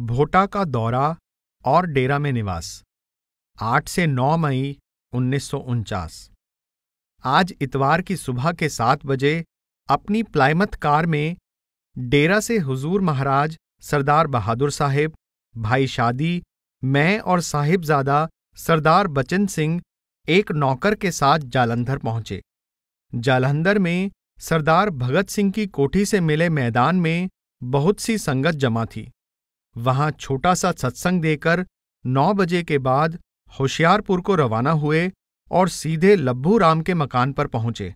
भोटा का दौरा और डेरा में निवास आठ से नौ मई उन्नीस आज इतवार की सुबह के सात बजे अपनी प्लाइमत कार में डेरा से हुजूर महाराज सरदार बहादुर साहेब भाई शादी मैं और साहिबजादा सरदार बचन सिंह एक नौकर के साथ जालंधर पहुंचे जालंधर में सरदार भगत सिंह की कोठी से मिले मैदान में बहुत सी संगत जमा थी वहां छोटा सा सत्संग देकर नौ बजे के बाद होशियारपुर को रवाना हुए और सीधे लब्बू राम के मकान पर पहुंचे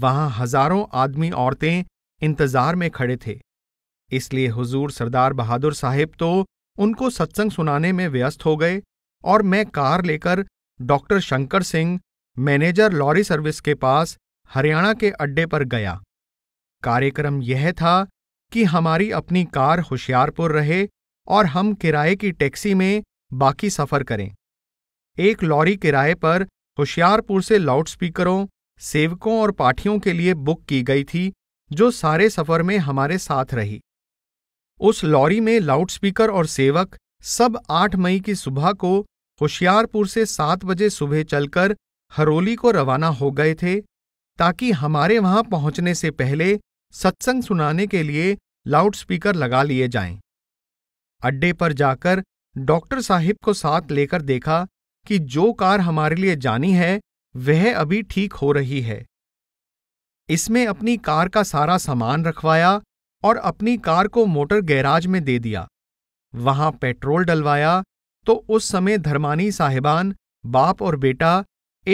वहां हजारों आदमी औरतें इंतजार में खड़े थे इसलिए हुजूर सरदार बहादुर साहेब तो उनको सत्संग सुनाने में व्यस्त हो गए और मैं कार लेकर doctor Shankar Singh manager lorry service के पास हरियाणा के अड्डे पर गया कार्यक्रम यह था कि हमारी अपनी कार होशियारपुर रहे और हम किराए की टैक्सी में बाकी सफ़र करें एक लॉरी किराए पर होशियारपुर से लाउडस्पीकरों सेवकों और पाठियों के लिए बुक की गई थी जो सारे सफ़र में हमारे साथ रही उस लॉरी में लाउडस्पीकर और सेवक सब आठ मई की सुबह को होशियारपुर से सात बजे सुबह चलकर हरोली को रवाना हो गए थे ताकि हमारे वहां पहुंचने से पहले सत्संग सुनाने के लिए लाउडस्पीकर लगा लिए जाएं। अड्डे पर जाकर डॉक्टर साहिब को साथ लेकर देखा कि जो कार हमारे लिए जानी है वह अभी ठीक हो रही है इसमें अपनी कार का सारा सामान रखवाया और अपनी कार को मोटर गैराज में दे दिया वहां पेट्रोल डलवाया तो उस समय धर्मानी साहिबान बाप और बेटा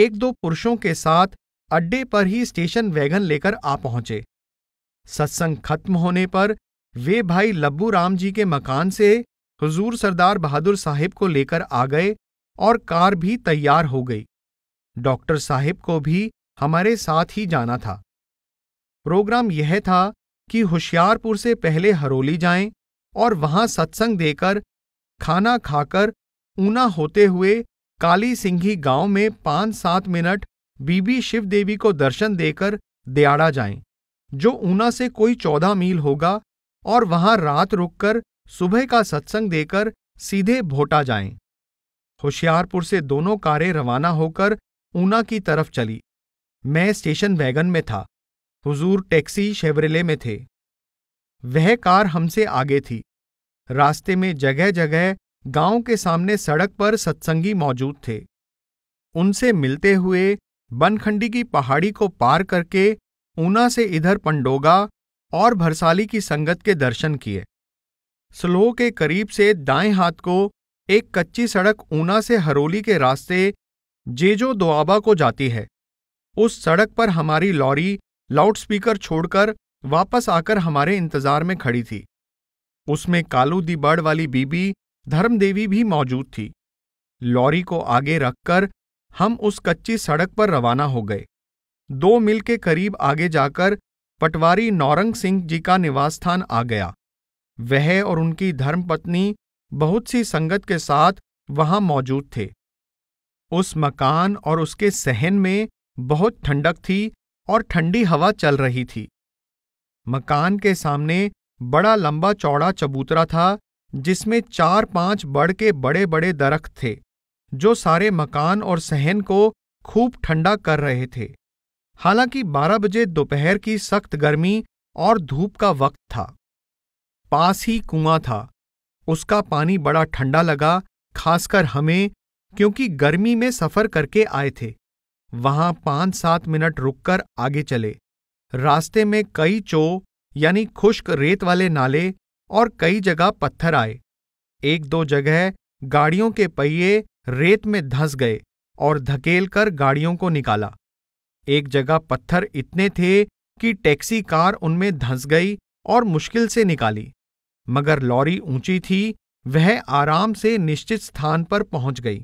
एक दो पुरुषों के साथ अड्डे पर ही स्टेशन वैगन लेकर आ पहुंचे सत्संग खत्म होने पर वे भाई लब्बू राम जी के मकान से हुजूर सरदार बहादुर साहिब को लेकर आ गए और कार भी तैयार हो गई डॉक्टर साहिब को भी हमारे साथ ही जाना था प्रोग्राम यह था कि होशियारपुर से पहले हरोली जाएं और वहां सत्संग देकर खाना खाकर ऊना होते हुए काली सिंघी गांव में पाँच सात मिनट बीबी शिव देवी को दर्शन देकर दयाड़ा जाएं जो ऊना से कोई चौदह मील होगा और वहां रात रुककर सुबह का सत्संग देकर सीधे भोटा जाएं। होशियारपुर से दोनों कारें रवाना होकर ऊना की तरफ चली मैं स्टेशन वैगन में था हुजूर टैक्सी शेवरेले में थे वह कार हमसे आगे थी रास्ते में जगह जगह गांव के सामने सड़क पर सत्संगी मौजूद थे उनसे मिलते हुए बनखंडी की पहाड़ी को पार करके ऊना से इधर पंडोगा और भरसाली की संगत के दर्शन किए स्लोह के करीब से दाएं हाथ को एक कच्ची सड़क ऊना से हरोली के रास्ते जेजो दोआबा को जाती है उस सड़क पर हमारी लॉरी लाउडस्पीकर छोड़कर वापस आकर हमारे इंतजार में खड़ी थी उसमें कालू दी बर्ड वाली बीबी धर्मदेवी भी मौजूद थी लॉरी को आगे रखकर हम उस कच्ची सड़क पर रवाना हो गए दो मील के करीब आगे जाकर पटवारी नौरंग सिंह जी का निवास स्थान आ गया वह और उनकी धर्मपत्नी बहुत सी संगत के साथ वहां मौजूद थे उस मकान और उसके सहन में बहुत ठंडक थी और ठंडी हवा चल रही थी मकान के सामने बड़ा लंबा चौड़ा चबूतरा था जिसमें चार पांच बड़ के बड़े बड़े दरख्त थे जो सारे मकान और सहन को खूब ठंडा कर रहे थे हालांकि 12 बजे दोपहर की सख्त गर्मी और धूप का वक्त था पास ही कुआं था उसका पानी बड़ा ठंडा लगा खासकर हमें क्योंकि गर्मी में सफ़र करके आए थे वहां पाँच सात मिनट रुककर आगे चले रास्ते में कई चो यानी खुश्क रेत वाले नाले और कई जगह पत्थर आए एक दो जगह गाड़ियों के पहिए रेत में धंस गए और धकेल कर गाड़ियों को निकाला एक जगह पत्थर इतने थे कि टैक्सी कार उनमें धंस गई और मुश्किल से निकाली मगर लॉरी ऊंची थी वह आराम से निश्चित स्थान पर पहुंच गई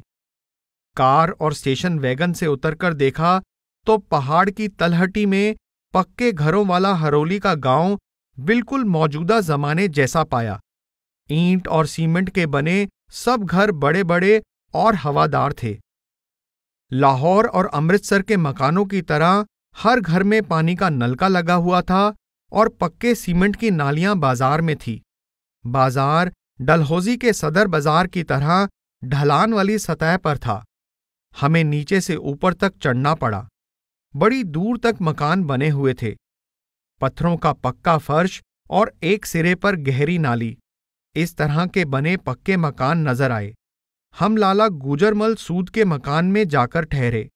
कार और स्टेशन वैगन से उतरकर देखा तो पहाड़ की तलहटी में पक्के घरों वाला हरोली का गांव बिल्कुल मौजूदा जमाने जैसा पाया ईंट और सीमेंट के बने सब घर बड़े बड़े और हवादार थे लाहौर और अमृतसर के मकानों की तरह हर घर में पानी का नलका लगा हुआ था और पक्के सीमेंट की नालियां बाजार में थी बाजार डलहौजी के सदर बाजार की तरह ढलान वाली सतह पर था हमें नीचे से ऊपर तक चढ़ना पड़ा बड़ी दूर तक मकान बने हुए थे पत्थरों का पक्का फर्श और एक सिरे पर गहरी नाली इस तरह के बने पक्के मकान नजर आए हम लाला गुजरमल सूद के मकान में जाकर ठहरे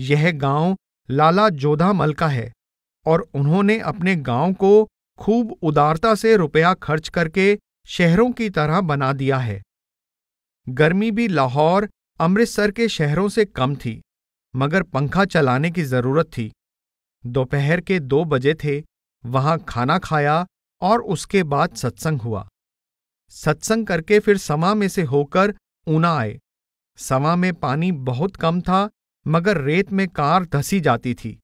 यह गांव लाला जोधामल का है और उन्होंने अपने गांव को खूब उदारता से रुपया खर्च करके शहरों की तरह बना दिया है गर्मी भी लाहौर अमृतसर के शहरों से कम थी मगर पंखा चलाने की ज़रूरत थी दोपहर के दो बजे थे वहां खाना खाया और उसके बाद सत्संग हुआ सत्संग करके फिर समा में से होकर ऊना आए सवा में पानी बहुत कम था मगर रेत में कार धसी जाती थी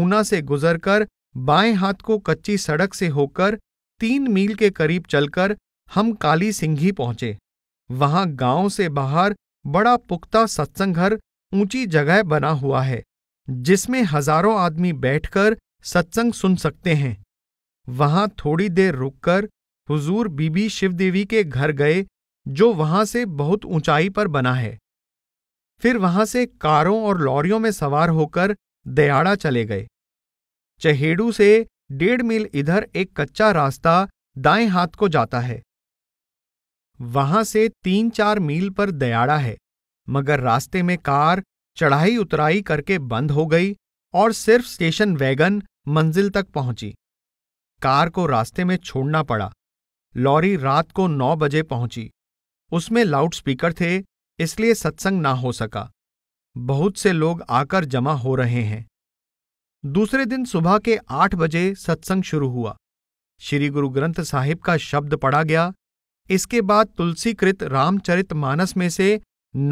ऊना से गुजरकर बाएं हाथ को कच्ची सड़क से होकर तीन मील के करीब चलकर हम काली सिंघी पहुंचे वहां गांव से बाहर बड़ा पुख्ता सत्संग घर ऊंची जगह बना हुआ है जिसमें हजारों आदमी बैठकर सत्संग सुन सकते हैं वहां थोड़ी देर रुककर हुजूर बीबी शिवदेवी के घर गए जो वहां से बहुत ऊंचाई पर बना है फिर वहां से कारों और लॉरियों में सवार होकर दयाड़ा चले गए चहेड़ू से डेढ़ मील इधर एक कच्चा रास्ता दाएं हाथ को जाता है वहां से तीन चार मील पर दयाड़ा है मगर रास्ते में कार चढ़ाई उतराई करके बंद हो गई और सिर्फ स्टेशन वैगन मंजिल तक पहुंची कार को रास्ते में छोड़ना पड़ा लॉरी रात को नौ बजे पहुंची उसमें लाउडस्पीकर थे इसलिए सत्संग ना हो सका बहुत से लोग आकर जमा हो रहे हैं दूसरे दिन सुबह के आठ बजे सत्संग शुरू हुआ श्री गुरु ग्रंथ साहिब का शब्द पढ़ा गया इसके बाद तुलसीकृत रामचरित मानस में से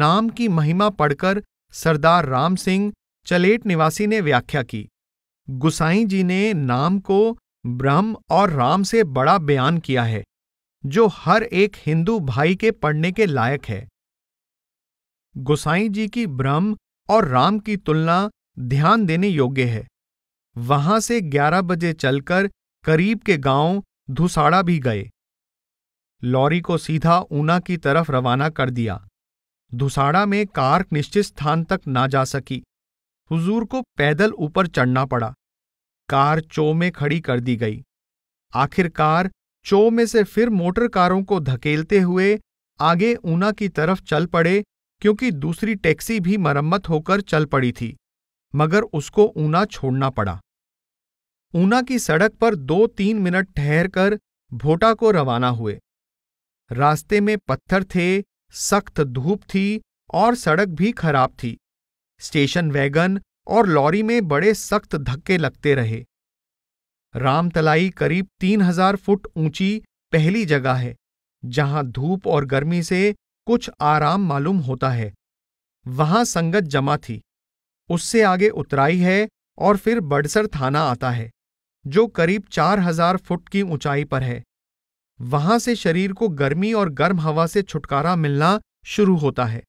नाम की महिमा पढ़कर सरदार राम सिंह चलेट निवासी ने व्याख्या की गुसाई जी ने नाम को ब्रह्म और राम से बड़ा बयान किया है जो हर एक हिंदू भाई के पढ़ने के लायक है गोसाई जी की ब्रह्म और राम की तुलना ध्यान देने योग्य है वहां से 11 बजे चलकर करीब के गांव धुसाड़ा भी गए लॉरी को सीधा ऊना की तरफ रवाना कर दिया धुसाड़ा में कार निश्चित स्थान तक ना जा सकी हुजूर को पैदल ऊपर चढ़ना पड़ा कार चो में खड़ी कर दी गई आखिरकार चो में से फिर मोटर कारों को धकेलते हुए आगे ऊना की तरफ चल पड़े क्योंकि दूसरी टैक्सी भी मरम्मत होकर चल पड़ी थी मगर उसको ऊना छोड़ना पड़ा ऊना की सड़क पर दो तीन मिनट ठहर कर भोटा को रवाना हुए रास्ते में पत्थर थे सख्त धूप थी और सड़क भी खराब थी स्टेशन वैगन और लॉरी में बड़े सख्त धक्के लगते रहे रामतलाई करीब तीन हजार फुट ऊंची पहली जगह है जहां धूप और गर्मी से कुछ आराम मालूम होता है वहां संगत जमा थी उससे आगे उतराई है और फिर बड़सर थाना आता है जो करीब चार हजार फुट की ऊंचाई पर है वहां से शरीर को गर्मी और गर्म हवा से छुटकारा मिलना शुरू होता है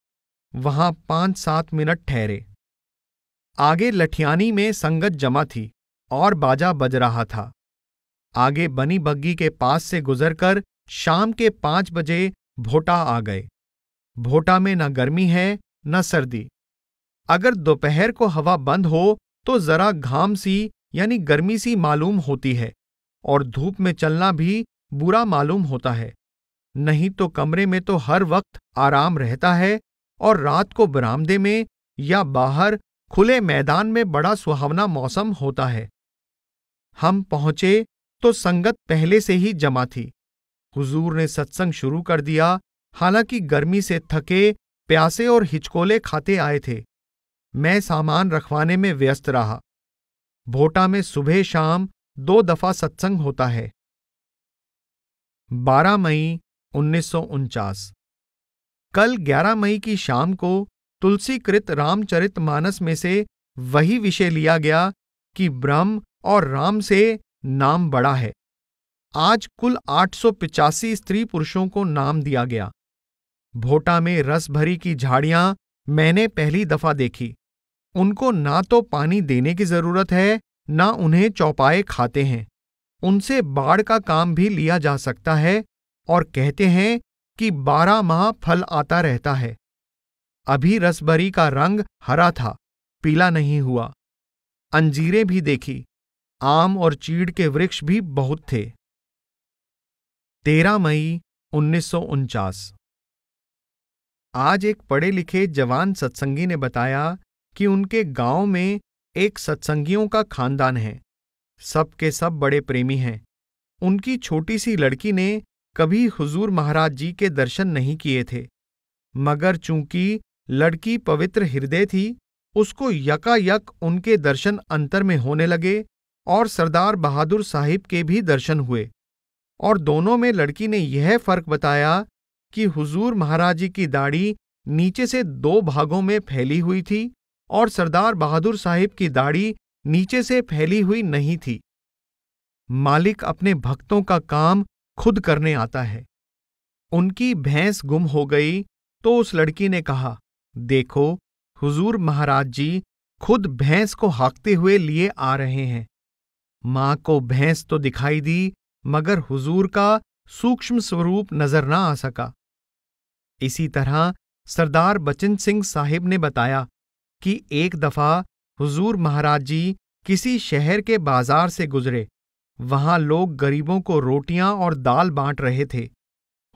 वहां पांच सात मिनट ठहरे आगे लठियानी में संगत जमा थी और बाजा बज रहा था आगे बनी बग्गी के पास से गुजरकर शाम के पांच बजे भोटा आ गए भोटा में न गर्मी है न सर्दी अगर दोपहर को हवा बंद हो तो जरा घाम सी यानी गर्मी सी मालूम होती है और धूप में चलना भी बुरा मालूम होता है नहीं तो कमरे में तो हर वक्त आराम रहता है और रात को बरामदे में या बाहर खुले मैदान में बड़ा सुहावना मौसम होता है हम पहुंचे तो संगत पहले से ही जमा थी हुजूर ने सत्संग शुरू कर दिया हालांकि गर्मी से थके प्यासे और हिचकोले खाते आए थे मैं सामान रखवाने में व्यस्त रहा भोटा में सुबह शाम दो दफा सत्संग होता है 12 मई उन्नीस कल 11 मई की शाम को तुलसीकृत रामचरित मानस में से वही विषय लिया गया कि ब्रह्म और राम से नाम बड़ा है आज कुल आठ स्त्री पुरुषों को नाम दिया गया भोटा में रस भरी की झाड़ियां मैंने पहली दफा देखी उनको ना तो पानी देने की जरूरत है ना उन्हें चौपाए खाते हैं उनसे बाढ़ का काम भी लिया जा सकता है और कहते हैं कि बारह माह फल आता रहता है अभी रसभरी का रंग हरा था पीला नहीं हुआ अंजीरें भी देखी आम और चीड़ के वृक्ष भी बहुत थे तेरह मई उन्नीस आज एक पढ़े लिखे जवान सत्संगी ने बताया कि उनके गांव में एक सत्संगियों का खानदान है सब के सब बड़े प्रेमी हैं उनकी छोटी सी लड़की ने कभी हुजूर महाराज जी के दर्शन नहीं किए थे मगर चूंकि लड़की पवित्र हृदय थी उसको यकायक उनके दर्शन अंतर में होने लगे और सरदार बहादुर साहिब के भी दर्शन हुए और दोनों में लड़की ने यह फर्क बताया कि हुजूर महाराज जी की दाढ़ी नीचे से दो भागों में फैली हुई थी और सरदार बहादुर साहिब की दाढ़ी नीचे से फैली हुई नहीं थी मालिक अपने भक्तों का काम खुद करने आता है उनकी भैंस गुम हो गई तो उस लड़की ने कहा देखो हुजूर महाराज जी खुद भैंस को हाँकते हुए लिए आ रहे हैं मां को भैंस तो दिखाई दी मगर हुजूर का सूक्ष्म स्वरूप नजर ना आ सका इसी तरह सरदार बचन सिंह साहिब ने बताया कि एक दफा हुजूर महाराज जी किसी शहर के बाजार से गुजरे वहां लोग गरीबों को रोटियां और दाल बांट रहे थे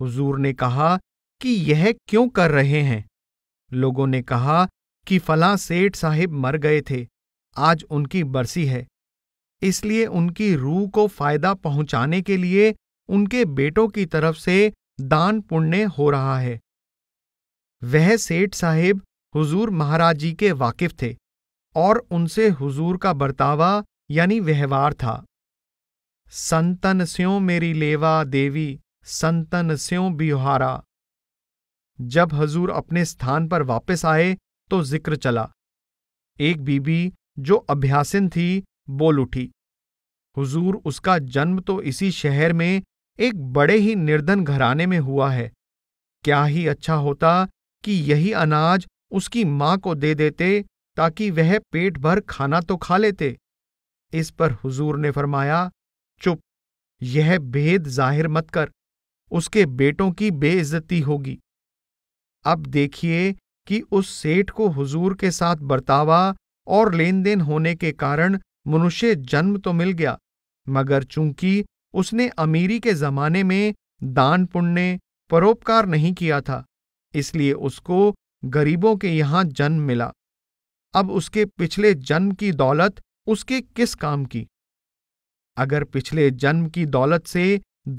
हुजूर ने कहा कि यह क्यों कर रहे हैं लोगों ने कहा कि फला सेठ साहिब मर गए थे आज उनकी बरसी है इसलिए उनकी रूह को फायदा पहुंचाने के लिए उनके बेटों की तरफ से दान पुण्य हो रहा है वह सेठ साहेब हुजूर महाराज जी के वाकिफ थे और उनसे हुजूर का बर्तावा यानी व्यवहार था संतन स्यों मेरी लेवा देवी संतन स्यों बिहारा जब हजूर अपने स्थान पर वापस आए तो जिक्र चला एक बीबी जो अभ्यासिन थी बोल उठी हुजूर उसका जन्म तो इसी शहर में एक बड़े ही निर्धन घराने में हुआ है क्या ही अच्छा होता कि यही अनाज उसकी माँ को दे देते ताकि वह पेट भर खाना तो खा लेते इस पर हुजूर ने फरमाया चुप यह भेद जाहिर मत कर उसके बेटों की बेइज्जती होगी अब देखिए कि उस सेठ को हुजूर के साथ बर्तावा और लेन देन होने के कारण मनुष्य जन्म तो मिल गया मगर चूंकि उसने अमीरी के जमाने में दान पुण्य परोपकार नहीं किया था इसलिए उसको गरीबों के यहां जन्म मिला अब उसके पिछले जन्म की दौलत उसके किस काम की अगर पिछले जन्म की दौलत से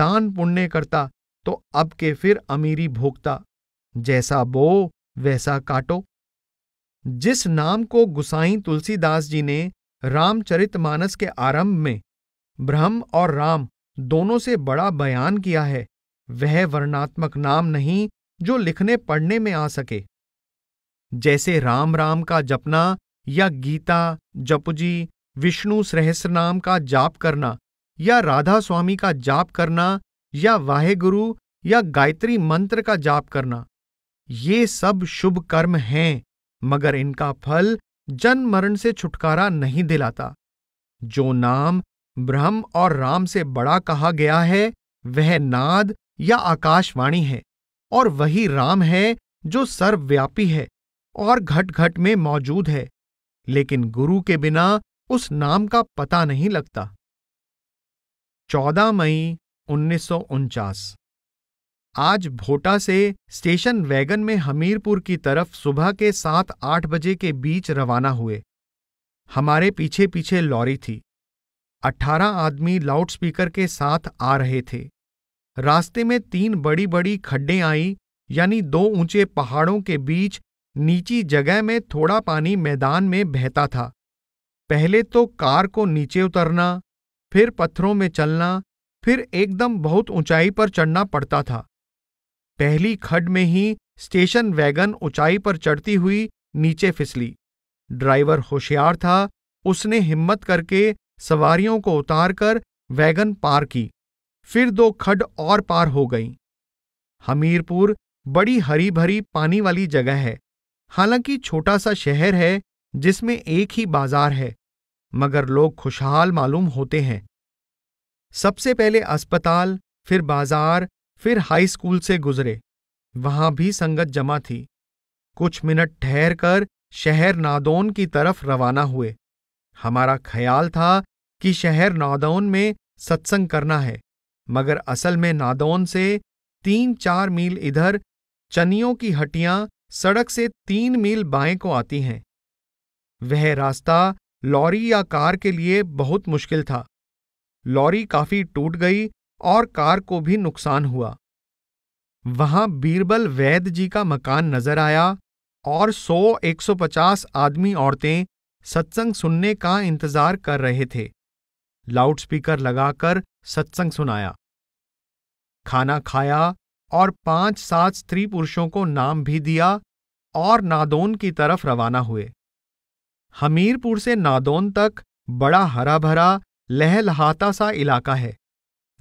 दान पुण्य करता तो अब के फिर अमीरी भोगता जैसा बो वैसा काटो जिस नाम को गुसाई तुलसीदास जी ने रामचरितमानस के आरंभ में ब्रह्म और राम दोनों से बड़ा बयान किया है वह वर्णात्मक नाम नहीं जो लिखने पढ़ने में आ सके जैसे राम राम का जपना या गीता जपुजी विष्णु सहस्र नाम का जाप करना या राधा स्वामी का जाप करना या वाहेगुरु या गायत्री मंत्र का जाप करना ये सब शुभ कर्म हैं मगर इनका फल जन मरण से छुटकारा नहीं दिलाता जो नाम ब्रह्म और राम से बड़ा कहा गया है वह नाद या आकाशवाणी है और वही राम है जो सर्वव्यापी है और घट घट में मौजूद है लेकिन गुरु के बिना उस नाम का पता नहीं लगता चौदह मई उन्नीस आज भोटा से स्टेशन वैगन में हमीरपुर की तरफ सुबह के सात आठ बजे के बीच रवाना हुए हमारे पीछे पीछे लॉरी थी अट्ठारह आदमी लाउडस्पीकर के साथ आ रहे थे रास्ते में तीन बड़ी बड़ी खड्डें आई यानी दो ऊंचे पहाड़ों के बीच नीची जगह में थोड़ा पानी मैदान में बहता था पहले तो कार को नीचे उतरना फिर पत्थरों में चलना फिर एकदम बहुत ऊंचाई पर चढ़ना पड़ता था पहली खड में ही स्टेशन वैगन ऊंचाई पर चढ़ती हुई नीचे फिसली ड्राइवर होशियार था उसने हिम्मत करके सवारियों को उतारकर वैगन पार की फिर दो खड और पार हो गईं हमीरपुर बड़ी हरी भरी पानी वाली जगह है हालांकि छोटा सा शहर है जिसमें एक ही बाजार है मगर लोग खुशहाल मालूम होते हैं सबसे पहले अस्पताल फिर बाजार फिर हाई स्कूल से गुजरे वहां भी संगत जमा थी कुछ मिनट ठहर कर शहर नादौन की तरफ रवाना हुए हमारा ख्याल था कि शहर नादौन में सत्संग करना है मगर असल में नादौन से तीन चार मील इधर चनियों की हटियां सड़क से तीन मील बाएं को आती हैं वह रास्ता लॉरी या कार के लिए बहुत मुश्किल था लॉरी काफी टूट गई और कार को भी नुकसान हुआ वहां बीरबल वैद जी का मकान नजर आया और 100-150 आदमी औरतें सत्संग सुनने का इंतजार कर रहे थे लाउडस्पीकर लगाकर सत्संग सुनाया खाना खाया और पांच सात स्त्री पुरुषों को नाम भी दिया और नादोन की तरफ रवाना हुए हमीरपुर से नादोन तक बड़ा हरा भरा लहलहाता सा इलाका है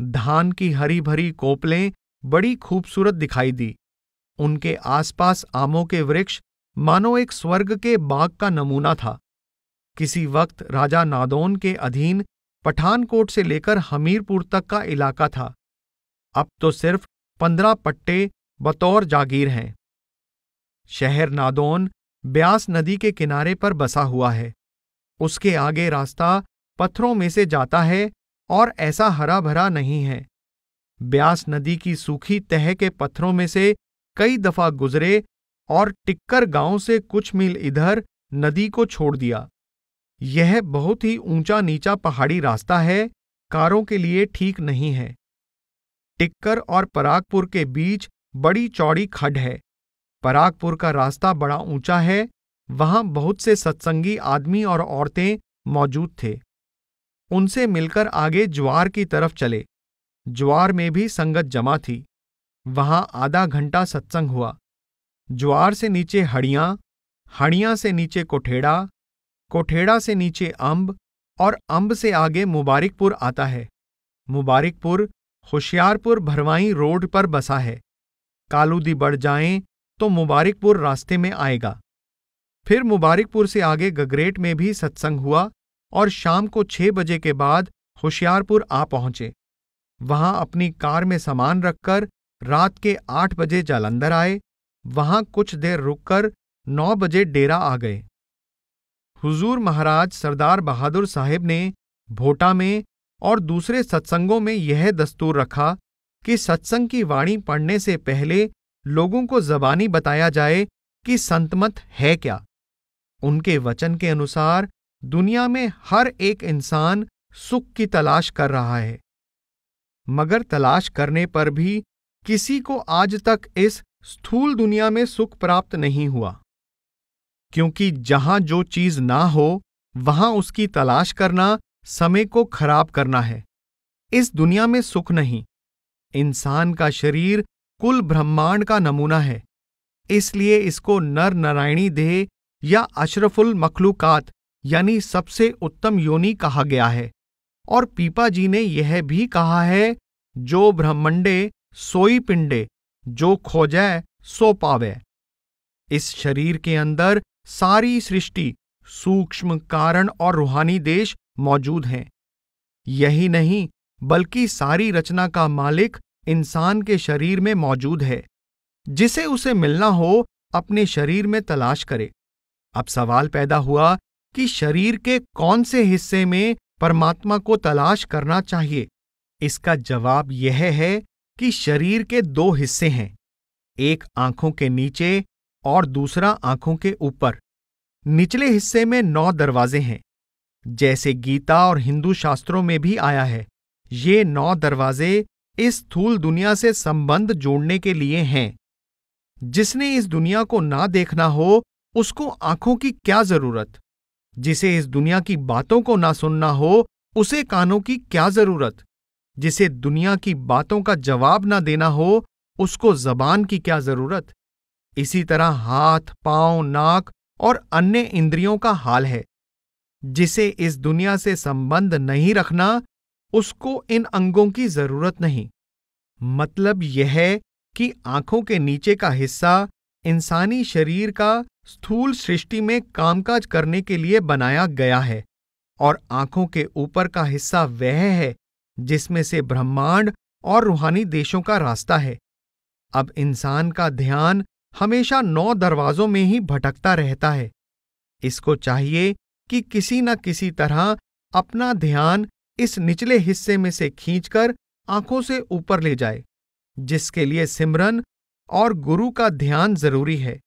धान की हरी भरी कोपलें बड़ी खूबसूरत दिखाई दी उनके आसपास आमों के वृक्ष मानो एक स्वर्ग के बाग का नमूना था किसी वक्त राजा नादौन के अधीन पठानकोट से लेकर हमीरपुर तक का इलाका था अब तो सिर्फ पंद्रह पट्टे बतौर जागीर हैं शहर नादौन ब्यास नदी के किनारे पर बसा हुआ है उसके आगे रास्ता पत्थरों में से जाता है और ऐसा हरा भरा नहीं है ब्यास नदी की सूखी तह के पत्थरों में से कई दफा गुजरे और टिक्कर गांव से कुछ मील इधर नदी को छोड़ दिया यह बहुत ही ऊंचा नीचा पहाड़ी रास्ता है कारों के लिए ठीक नहीं है टिक्कर और परागपुर के बीच बड़ी चौड़ी खड है परागपुर का रास्ता बड़ा ऊंचा है वहां बहुत से सत्संगी आदमी और औरतें मौजूद थे उनसे मिलकर आगे ज्वार की तरफ चले ज्वार में भी संगत जमा थी वहां आधा घंटा सत्संग हुआ ज्वार से नीचे हड़ियां हड़ियां से नीचे कोठेड़ा कोठेड़ा से नीचे अम्ब और अम्ब से आगे मुबारकपुर आता है मुबारकपुर होशियारपुर भरवाई रोड पर बसा है कालूदी बढ़ जाएं तो मुबारकपुर रास्ते में आएगा फिर मुबारकपुर से आगे गगरेट में भी सत्संग हुआ और शाम को छह बजे के बाद होशियारपुर आ पहुंचे वहां अपनी कार में सामान रखकर रात के आठ बजे जालंधर आए वहां कुछ देर रुककर नौ बजे डेरा आ गए हुजूर महाराज सरदार बहादुर साहेब ने भोटा में और दूसरे सत्संगों में यह दस्तूर रखा कि सत्संग की वाणी पढ़ने से पहले लोगों को जबानी बताया जाए कि संतमत है क्या उनके वचन के अनुसार दुनिया में हर एक इंसान सुख की तलाश कर रहा है मगर तलाश करने पर भी किसी को आज तक इस स्थूल दुनिया में सुख प्राप्त नहीं हुआ क्योंकि जहां जो चीज ना हो वहां उसकी तलाश करना समय को खराब करना है इस दुनिया में सुख नहीं इंसान का शरीर कुल ब्रह्मांड का नमूना है इसलिए इसको नर नारायणी देह या अशरफुल मखलूकात यानी सबसे उत्तम योनि कहा गया है और पीपा जी ने यह भी कहा है जो ब्रह्मंडे सोई पिंडे जो खोजै सो पावे इस शरीर के अंदर सारी सृष्टि सूक्ष्म कारण और रूहानी देश मौजूद हैं यही नहीं बल्कि सारी रचना का मालिक इंसान के शरीर में मौजूद है जिसे उसे मिलना हो अपने शरीर में तलाश करे अब सवाल पैदा हुआ कि शरीर के कौन से हिस्से में परमात्मा को तलाश करना चाहिए इसका जवाब यह है कि शरीर के दो हिस्से हैं एक आंखों के नीचे और दूसरा आंखों के ऊपर निचले हिस्से में नौ दरवाजे हैं जैसे गीता और हिंदू शास्त्रों में भी आया है ये नौ दरवाजे इस स्थूल दुनिया से संबंध जोड़ने के लिए हैं जिसने इस दुनिया को ना देखना हो उसको आंखों की क्या जरूरत जिसे इस दुनिया की बातों को ना सुनना हो उसे कानों की क्या जरूरत जिसे दुनिया की बातों का जवाब ना देना हो उसको जबान की क्या जरूरत इसी तरह हाथ पांव नाक और अन्य इंद्रियों का हाल है जिसे इस दुनिया से संबंध नहीं रखना उसको इन अंगों की जरूरत नहीं मतलब यह है कि आंखों के नीचे का हिस्सा इंसानी शरीर का स्थूल सृष्टि में कामकाज करने के लिए बनाया गया है और आंखों के ऊपर का हिस्सा वह है जिसमें से ब्रह्मांड और रूहानी देशों का रास्ता है अब इंसान का ध्यान हमेशा नौ दरवाजों में ही भटकता रहता है इसको चाहिए कि किसी न किसी तरह अपना ध्यान इस निचले हिस्से में से खींचकर आंखों से ऊपर ले जाए जिसके लिए सिमरन और गुरु का ध्यान जरूरी है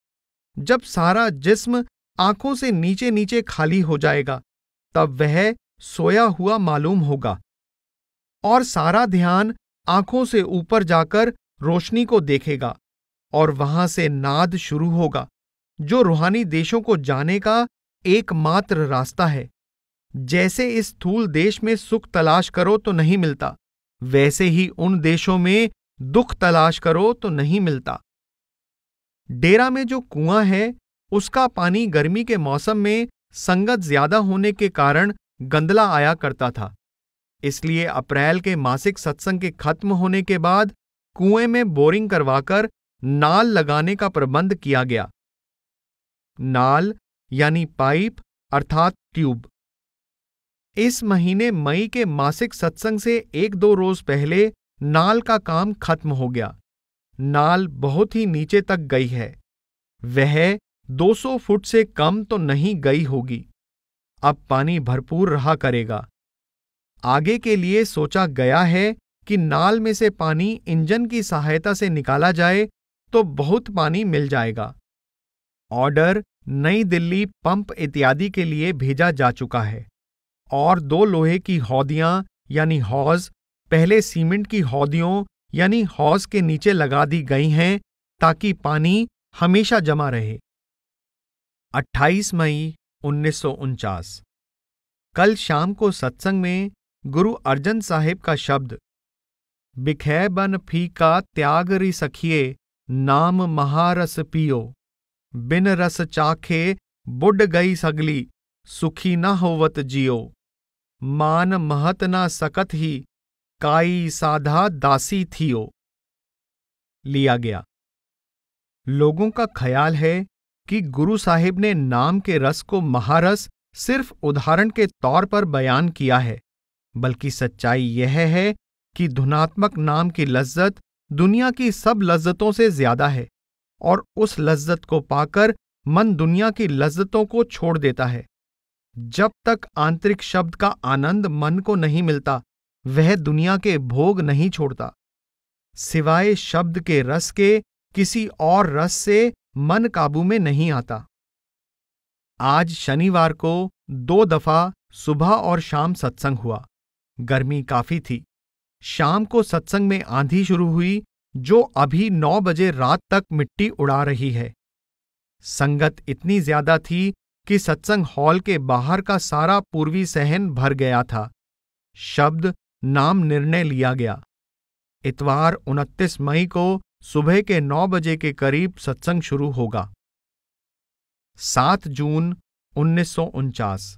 जब सारा जिस्म आंखों से नीचे नीचे खाली हो जाएगा तब वह सोया हुआ मालूम होगा और सारा ध्यान आंखों से ऊपर जाकर रोशनी को देखेगा और वहां से नाद शुरू होगा जो रूहानी देशों को जाने का एकमात्र रास्ता है जैसे इस थूल देश में सुख तलाश करो तो नहीं मिलता वैसे ही उन देशों में दुख तलाश करो तो नहीं मिलता डेरा में जो कुआं है उसका पानी गर्मी के मौसम में संगत ज्यादा होने के कारण गंदला आया करता था इसलिए अप्रैल के मासिक सत्संग के खत्म होने के बाद कुएं में बोरिंग करवाकर नाल लगाने का प्रबंध किया गया नाल यानी पाइप अर्थात ट्यूब इस महीने मई के मासिक सत्संग से एक दो रोज पहले नाल का काम खत्म हो गया नाल बहुत ही नीचे तक गई है वह 200 फुट से कम तो नहीं गई होगी अब पानी भरपूर रहा करेगा आगे के लिए सोचा गया है कि नाल में से पानी इंजन की सहायता से निकाला जाए तो बहुत पानी मिल जाएगा ऑर्डर नई दिल्ली पंप इत्यादि के लिए भेजा जा चुका है और दो लोहे की हौदियां यानी हौज पहले सीमेंट की हौदियों यानी हौज के नीचे लगा दी गई हैं ताकि पानी हमेशा जमा रहे 28 मई उन्नीस कल शाम को सत्संग में गुरु अर्जन साहिब का शब्द बिखै बन फीका त्याग रि सखिए नाम महारस पियो बिन रस चाखे बुड गई सगली सुखी न होवत जियो मान महत ना सकत ही काई साधा दासी थियो लिया गया लोगों का ख्याल है कि गुरु साहिब ने नाम के रस को महारस सिर्फ उदाहरण के तौर पर बयान किया है बल्कि सच्चाई यह है कि धुनात्मक नाम की लज्जत दुनिया की सब लज्जतों से ज्यादा है और उस लज्जत को पाकर मन दुनिया की लज्जतों को छोड़ देता है जब तक आंतरिक शब्द का आनंद मन को नहीं मिलता वह दुनिया के भोग नहीं छोड़ता सिवाय शब्द के रस के किसी और रस से मन काबू में नहीं आता आज शनिवार को दो दफा सुबह और शाम सत्संग हुआ गर्मी काफी थी शाम को सत्संग में आंधी शुरू हुई जो अभी नौ बजे रात तक मिट्टी उड़ा रही है संगत इतनी ज्यादा थी कि सत्संग हॉल के बाहर का सारा पूर्वी सहन भर गया था शब्द नाम निर्णय लिया गया इतवार 29 मई को सुबह के 9 बजे के करीब सत्संग शुरू होगा 7 जून उन्नीस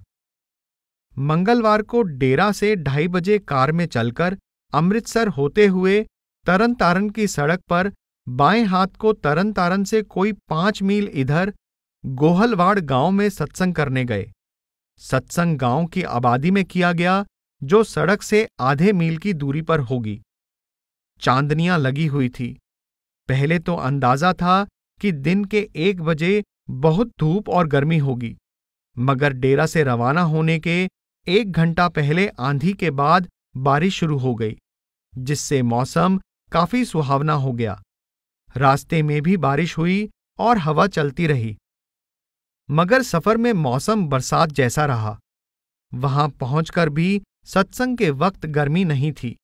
मंगलवार को डेरा से ढाई बजे कार में चलकर अमृतसर होते हुए तरन तारण की सड़क पर बाएं हाथ को तरन तारण से कोई पांच मील इधर गोहलवाड़ गांव में सत्संग करने गए सत्संग गांव की आबादी में किया गया जो सड़क से आधे मील की दूरी पर होगी चांदनियां लगी हुई थी पहले तो अंदाजा था कि दिन के एक बजे बहुत धूप और गर्मी होगी मगर डेरा से रवाना होने के एक घंटा पहले आंधी के बाद बारिश शुरू हो गई जिससे मौसम काफी सुहावना हो गया रास्ते में भी बारिश हुई और हवा चलती रही मगर सफर में मौसम बरसात जैसा रहा वहां पहुंचकर भी सत्संग के वक्त गर्मी नहीं थी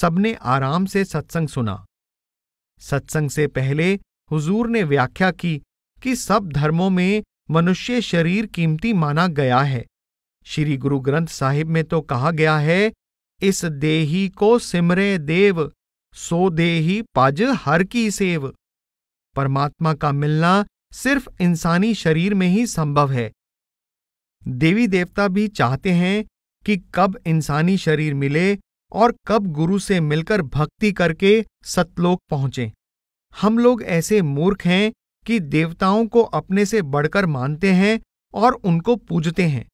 सबने आराम से सत्संग सुना सत्संग से पहले हुजूर ने व्याख्या की कि सब धर्मों में मनुष्य शरीर कीमती माना गया है श्री गुरु ग्रंथ साहिब में तो कहा गया है इस देही को सिमरे देव सो देही पाज हर की सेव परमात्मा का मिलना सिर्फ इंसानी शरीर में ही संभव है देवी देवता भी चाहते हैं कि कब इंसानी शरीर मिले और कब गुरु से मिलकर भक्ति करके सतलोक पहुंचे हम लोग ऐसे मूर्ख हैं कि देवताओं को अपने से बढ़कर मानते हैं और उनको पूजते हैं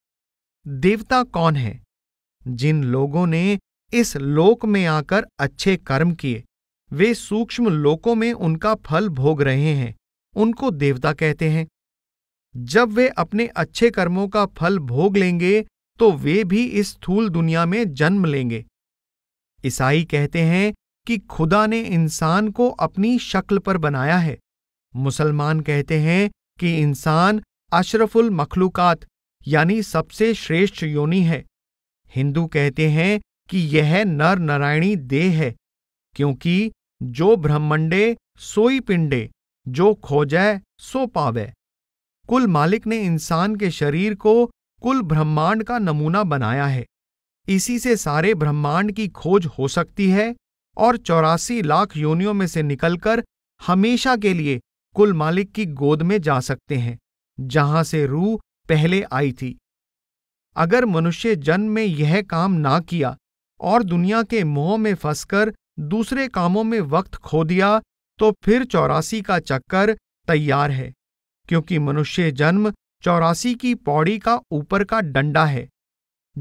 देवता कौन है जिन लोगों ने इस लोक में आकर अच्छे कर्म किए वे सूक्ष्म लोकों में उनका फल भोग रहे हैं उनको देवता कहते हैं जब वे अपने अच्छे कर्मों का फल भोग लेंगे तो वे भी इस स्थूल दुनिया में जन्म लेंगे ईसाई कहते हैं कि खुदा ने इंसान को अपनी शक्ल पर बनाया है मुसलमान कहते हैं कि इंसान अशरफुल मखलूक़ात यानी सबसे श्रेष्ठ योनि है हिंदू कहते हैं कि यह नर नारायणी देह है क्योंकि जो ब्रह्मंडे सोई पिंडे जो खोजै सो पावे कुल मालिक ने इंसान के शरीर को कुल ब्रह्मांड का नमूना बनाया है इसी से सारे ब्रह्मांड की खोज हो सकती है और चौरासी लाख योनियों में से निकलकर हमेशा के लिए कुल मालिक की गोद में जा सकते हैं जहां से रूह पहले आई थी अगर मनुष्य जन्म में यह काम ना किया और दुनिया के मोह में फंसकर दूसरे कामों में वक्त खो दिया तो फिर चौरासी का चक्कर तैयार है क्योंकि मनुष्य जन्म चौरासी की पौड़ी का ऊपर का डंडा है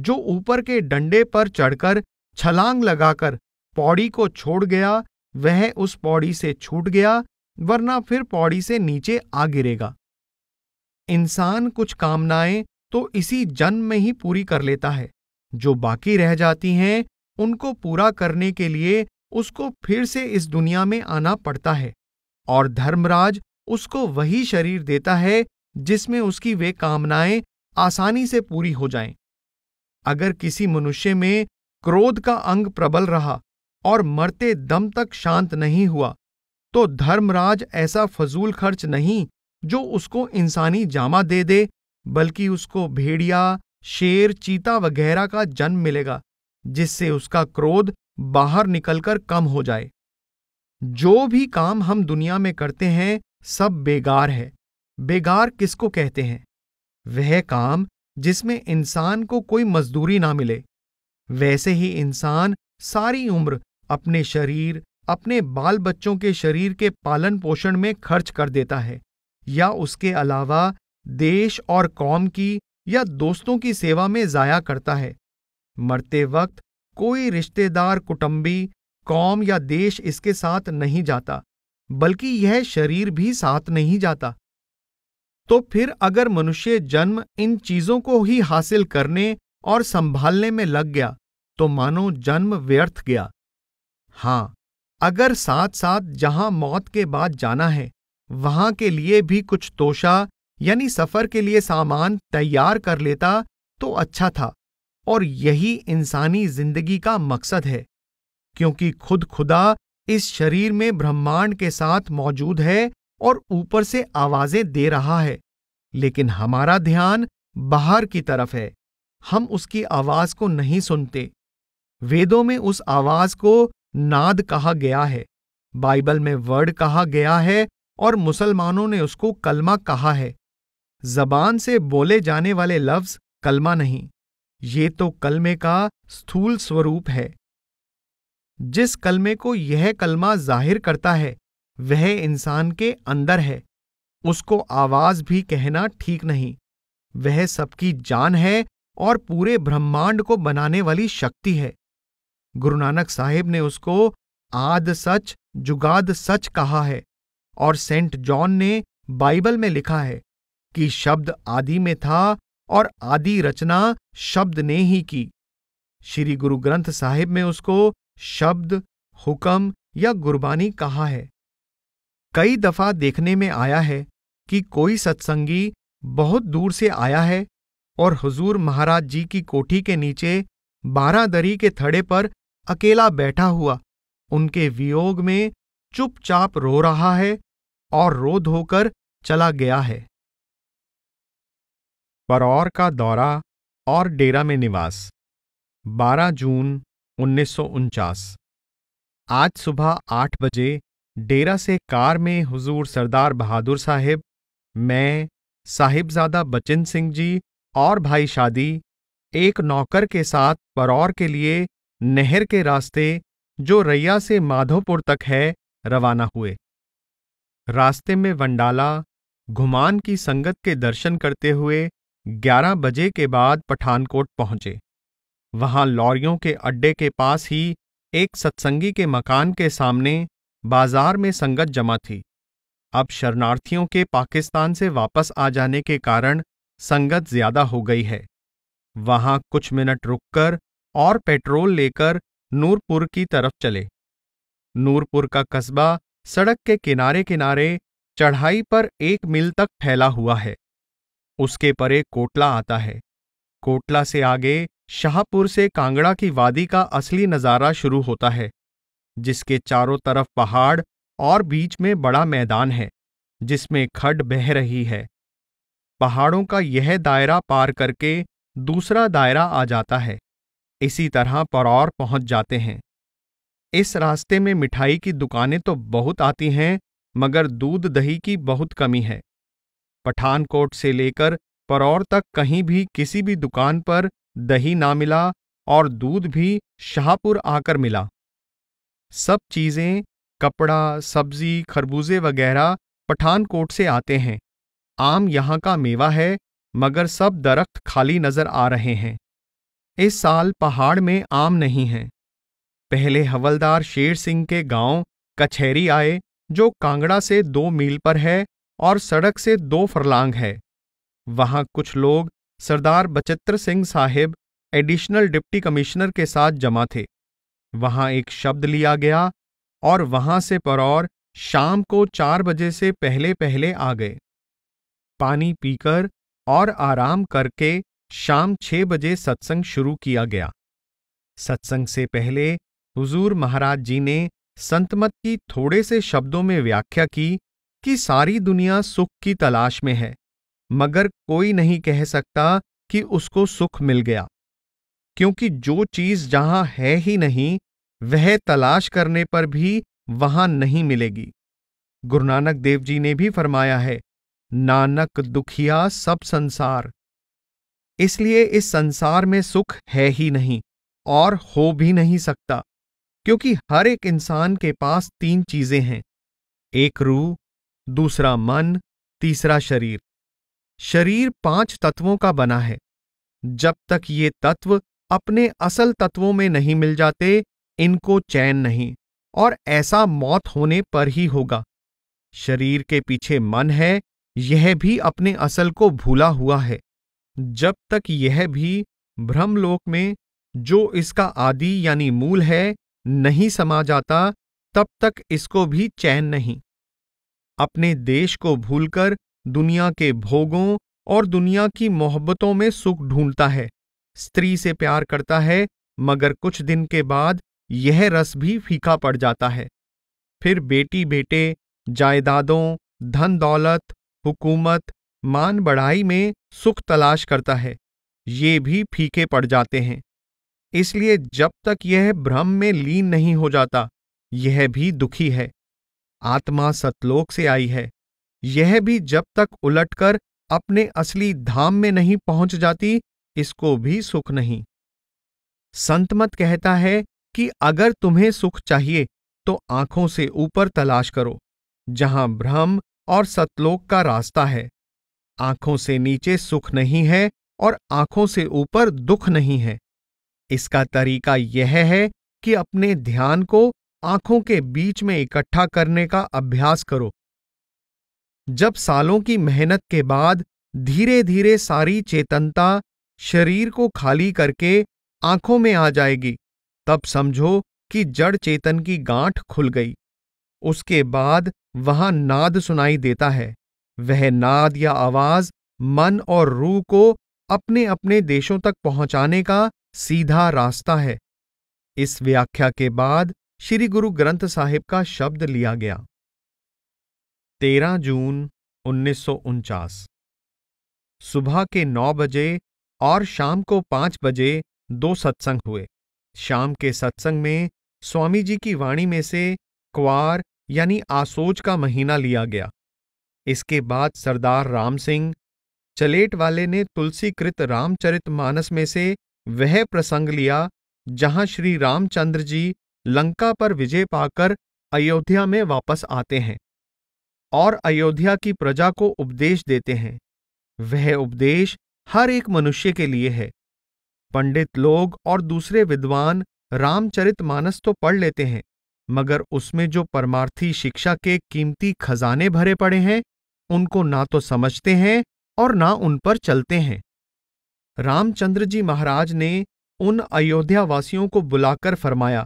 जो ऊपर के डंडे पर चढ़कर छलांग लगाकर पौड़ी को छोड़ गया वह उस पौड़ी से छूट गया वरना फिर पौड़ी से नीचे आ गिरेगा इंसान कुछ कामनाएं तो इसी जन्म में ही पूरी कर लेता है जो बाकी रह जाती हैं उनको पूरा करने के लिए उसको फिर से इस दुनिया में आना पड़ता है और धर्मराज उसको वही शरीर देता है जिसमें उसकी वे कामनाएं आसानी से पूरी हो जाएं। अगर किसी मनुष्य में क्रोध का अंग प्रबल रहा और मरते दम तक शांत नहीं हुआ तो धर्मराज ऐसा फजूल खर्च नहीं जो उसको इंसानी जामा दे दे बल्कि उसको भेड़िया शेर चीता वगैरह का जन्म मिलेगा जिससे उसका क्रोध बाहर निकलकर कम हो जाए जो भी काम हम दुनिया में करते हैं सब बेगार है बेगार किसको कहते हैं वह काम जिसमें इंसान को कोई मजदूरी ना मिले वैसे ही इंसान सारी उम्र अपने शरीर अपने बाल बच्चों के शरीर के पालन पोषण में खर्च कर देता है या उसके अलावा देश और कौम की या दोस्तों की सेवा में ज़ाया करता है मरते वक्त कोई रिश्तेदार कुटुंबी कौम या देश इसके साथ नहीं जाता बल्कि यह शरीर भी साथ नहीं जाता तो फिर अगर मनुष्य जन्म इन चीजों को ही हासिल करने और संभालने में लग गया तो मानो जन्म व्यर्थ गया हाँ अगर साथ साथ जहां मौत के बाद जाना है वहां के लिए भी कुछ तोशा यानी सफर के लिए सामान तैयार कर लेता तो अच्छा था और यही इंसानी जिंदगी का मकसद है क्योंकि खुद खुदा इस शरीर में ब्रह्मांड के साथ मौजूद है और ऊपर से आवाजें दे रहा है लेकिन हमारा ध्यान बाहर की तरफ है हम उसकी आवाज को नहीं सुनते वेदों में उस आवाज को नाद कहा गया है बाइबल में वर्ड कहा गया है और मुसलमानों ने उसको कलमा कहा है जबान से बोले जाने वाले लफ्ज कलमा नहीं ये तो कलमे का स्थूल स्वरूप है जिस कलमे को यह कलमा जाहिर करता है वह इंसान के अंदर है उसको आवाज भी कहना ठीक नहीं वह सबकी जान है और पूरे ब्रह्मांड को बनाने वाली शक्ति है गुरु नानक साहिब ने उसको आद सच जुगाद सच कहा है और सेंट जॉन ने बाइबल में लिखा है कि शब्द आदि में था और आदि रचना शब्द ने ही की श्री गुरु ग्रंथ साहिब में उसको शब्द हुक्म या गुरबानी कहा है कई दफा देखने में आया है कि कोई सत्संगी बहुत दूर से आया है और हुजूर महाराज जी की कोठी के नीचे बारादरी के थड़े पर अकेला बैठा हुआ उनके वियोग में चुपचाप रो रहा है और रो धोकर चला गया है परौर का दौरा और डेरा में निवास 12 जून उन्नीस आज सुबह आठ बजे डेरा से कार में हुजूर सरदार बहादुर साहेब मैं साहिबजादा बचिन सिंह जी और भाई शादी एक नौकर के साथ परौर के लिए नहर के रास्ते जो रैया से माधोपुर तक है रवाना हुए रास्ते में वंडाला घुमान की संगत के दर्शन करते हुए 11 बजे के बाद पठानकोट पहुंचे वहां लॉरियों के अड्डे के पास ही एक सत्संगी के मकान के सामने बाजार में संगत जमा थी अब शरणार्थियों के पाकिस्तान से वापस आ जाने के कारण संगत ज्यादा हो गई है वहां कुछ मिनट रुककर और पेट्रोल लेकर नूरपुर की तरफ चले नूरपुर का कस्बा सड़क के किनारे किनारे चढ़ाई पर एक मील तक फैला हुआ है उसके परे कोटला आता है कोटला से आगे शाहपुर से कांगड़ा की वादी का असली नज़ारा शुरू होता है जिसके चारों तरफ पहाड़ और बीच में बड़ा मैदान है जिसमें खड बह रही है पहाड़ों का यह दायरा पार करके दूसरा दायरा आ जाता है इसी तरह परौर पहुंच जाते हैं इस रास्ते में मिठाई की दुकानें तो बहुत आती हैं मगर दूध दही की बहुत कमी है पठानकोट से लेकर परौर तक कहीं भी किसी भी दुकान पर दही ना मिला और दूध भी शाहपुर आकर मिला सब चीज़ें कपड़ा सब्जी खरबूजे वगैरह पठानकोट से आते हैं आम यहाँ का मेवा है मगर सब दरख्त खाली नज़र आ रहे हैं इस साल पहाड़ में आम नहीं हैं पहले हवलदार शेर सिंह के गांव कछहरी आए जो कांगड़ा से दो मील पर है और सड़क से दो फरलांग है वहाँ कुछ लोग Sardar Bachittar Singh Sahib additional deputy commissioner के साथ जमा थे वहां एक शब्द लिया गया और वहां से परौर शाम को चार बजे से पहले पहले आ गए पानी पीकर और आराम करके शाम छह बजे सत्संग शुरू किया गया सत्संग से पहले हुजूर महाराज जी ने संतमत की थोड़े से शब्दों में व्याख्या की कि सारी दुनिया सुख की तलाश में है मगर कोई नहीं कह सकता कि उसको सुख मिल गया क्योंकि जो चीज जहां है ही नहीं वह तलाश करने पर भी वहां नहीं मिलेगी गुरु नानक देव जी ने भी फरमाया है नानक दुखिया सब संसार इसलिए इस संसार में सुख है ही नहीं और हो भी नहीं सकता क्योंकि हर एक इंसान के पास तीन चीजें हैं एक रूह दूसरा मन तीसरा शरीर शरीर पांच तत्वों का बना है जब तक ये तत्व अपने असल तत्वों में नहीं मिल जाते इनको चैन नहीं और ऐसा मौत होने पर ही होगा शरीर के पीछे मन है यह भी अपने असल को भूला हुआ है जब तक यह भी भ्रमलोक में जो इसका आदि यानी मूल है नहीं समा जाता तब तक इसको भी चैन नहीं अपने देश को भूलकर दुनिया के भोगों और दुनिया की मोहब्बतों में सुख ढूंढता है स्त्री से प्यार करता है मगर कुछ दिन के बाद यह रस भी फीका पड़ जाता है फिर बेटी बेटे जायदादों धन दौलत हुकूमत मान बढ़ाई में सुख तलाश करता है ये भी फीके पड़ जाते हैं इसलिए जब तक यह भ्रम में लीन नहीं हो जाता यह भी दुखी है आत्मा सतलोक से आई है यह भी जब तक उलटकर अपने असली धाम में नहीं पहुंच जाती इसको भी सुख नहीं संतमत कहता है कि अगर तुम्हें सुख चाहिए तो आंखों से ऊपर तलाश करो जहां भ्रम और सतलोक का रास्ता है आंखों से नीचे सुख नहीं है और आंखों से ऊपर दुख नहीं है इसका तरीका यह है कि अपने ध्यान को आंखों के बीच में इकट्ठा करने का अभ्यास करो जब सालों की मेहनत के बाद धीरे धीरे सारी चेतनता शरीर को खाली करके आंखों में आ जाएगी तब समझो कि जड़ चेतन की गांठ खुल गई उसके बाद वहां नाद सुनाई देता है वह नाद या आवाज मन और रूह को अपने अपने देशों तक पहुंचाने का सीधा रास्ता है इस व्याख्या के बाद श्री गुरु ग्रंथ साहिब का शब्द लिया गया तेरह जून उन्नीस सुबह के नौ बजे और शाम को पांच बजे दो सत्संग हुए शाम के सत्संग में स्वामी जी की वाणी में से क्वार यानी आसोज का महीना लिया गया इसके बाद सरदार राम सिंह चलेट वाले ने तुलसीकृत रामचरित मानस में से वह प्रसंग लिया जहां श्री रामचंद्र जी लंका पर विजय पाकर अयोध्या में वापस आते हैं और अयोध्या की प्रजा को उपदेश देते हैं वह उपदेश हर एक मनुष्य के लिए है पंडित लोग और दूसरे विद्वान रामचरित मानस तो पढ़ लेते हैं मगर उसमें जो परमार्थी शिक्षा के कीमती खजाने भरे पड़े हैं उनको ना तो समझते हैं और ना उन पर चलते हैं रामचंद्र जी महाराज ने उन अयोध्यावासियों को बुलाकर फरमाया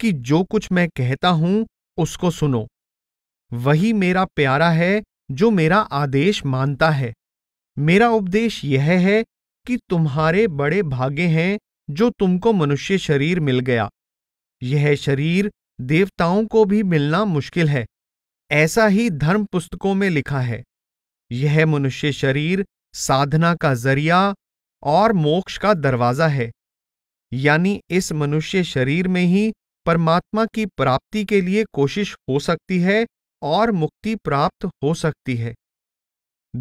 कि जो कुछ मैं कहता हूं उसको सुनो वही मेरा प्यारा है जो मेरा आदेश मानता है मेरा उपदेश यह है कि तुम्हारे बड़े भाग्य हैं जो तुमको मनुष्य शरीर मिल गया यह शरीर देवताओं को भी मिलना मुश्किल है ऐसा ही धर्म पुस्तकों में लिखा है यह मनुष्य शरीर साधना का जरिया और मोक्ष का दरवाजा है यानी इस मनुष्य शरीर में ही परमात्मा की प्राप्ति के लिए कोशिश हो सकती है और मुक्ति प्राप्त हो सकती है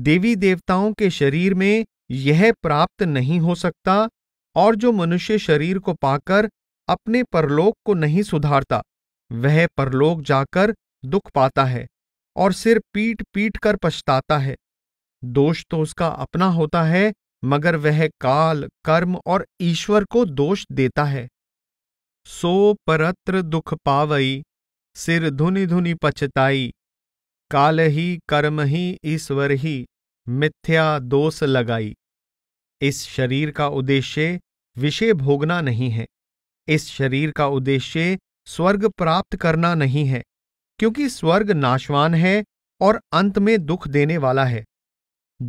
देवी देवताओं के शरीर में यह प्राप्त नहीं हो सकता और जो मनुष्य शरीर को पाकर अपने परलोक को नहीं सुधारता वह परलोक जाकर दुख पाता है और सिर पीट पीट कर पछताता है दोष तो उसका अपना होता है मगर वह काल कर्म और ईश्वर को दोष देता है सो परत्र दुख पावई सिर धुनि धुनि पछताई काल ही कर्म ही ईश्वर ही मिथ्या दोष लगाई इस शरीर का उद्देश्य विषय भोगना नहीं है इस शरीर का उद्देश्य स्वर्ग प्राप्त करना नहीं है क्योंकि स्वर्ग नाशवान है और अंत में दुख देने वाला है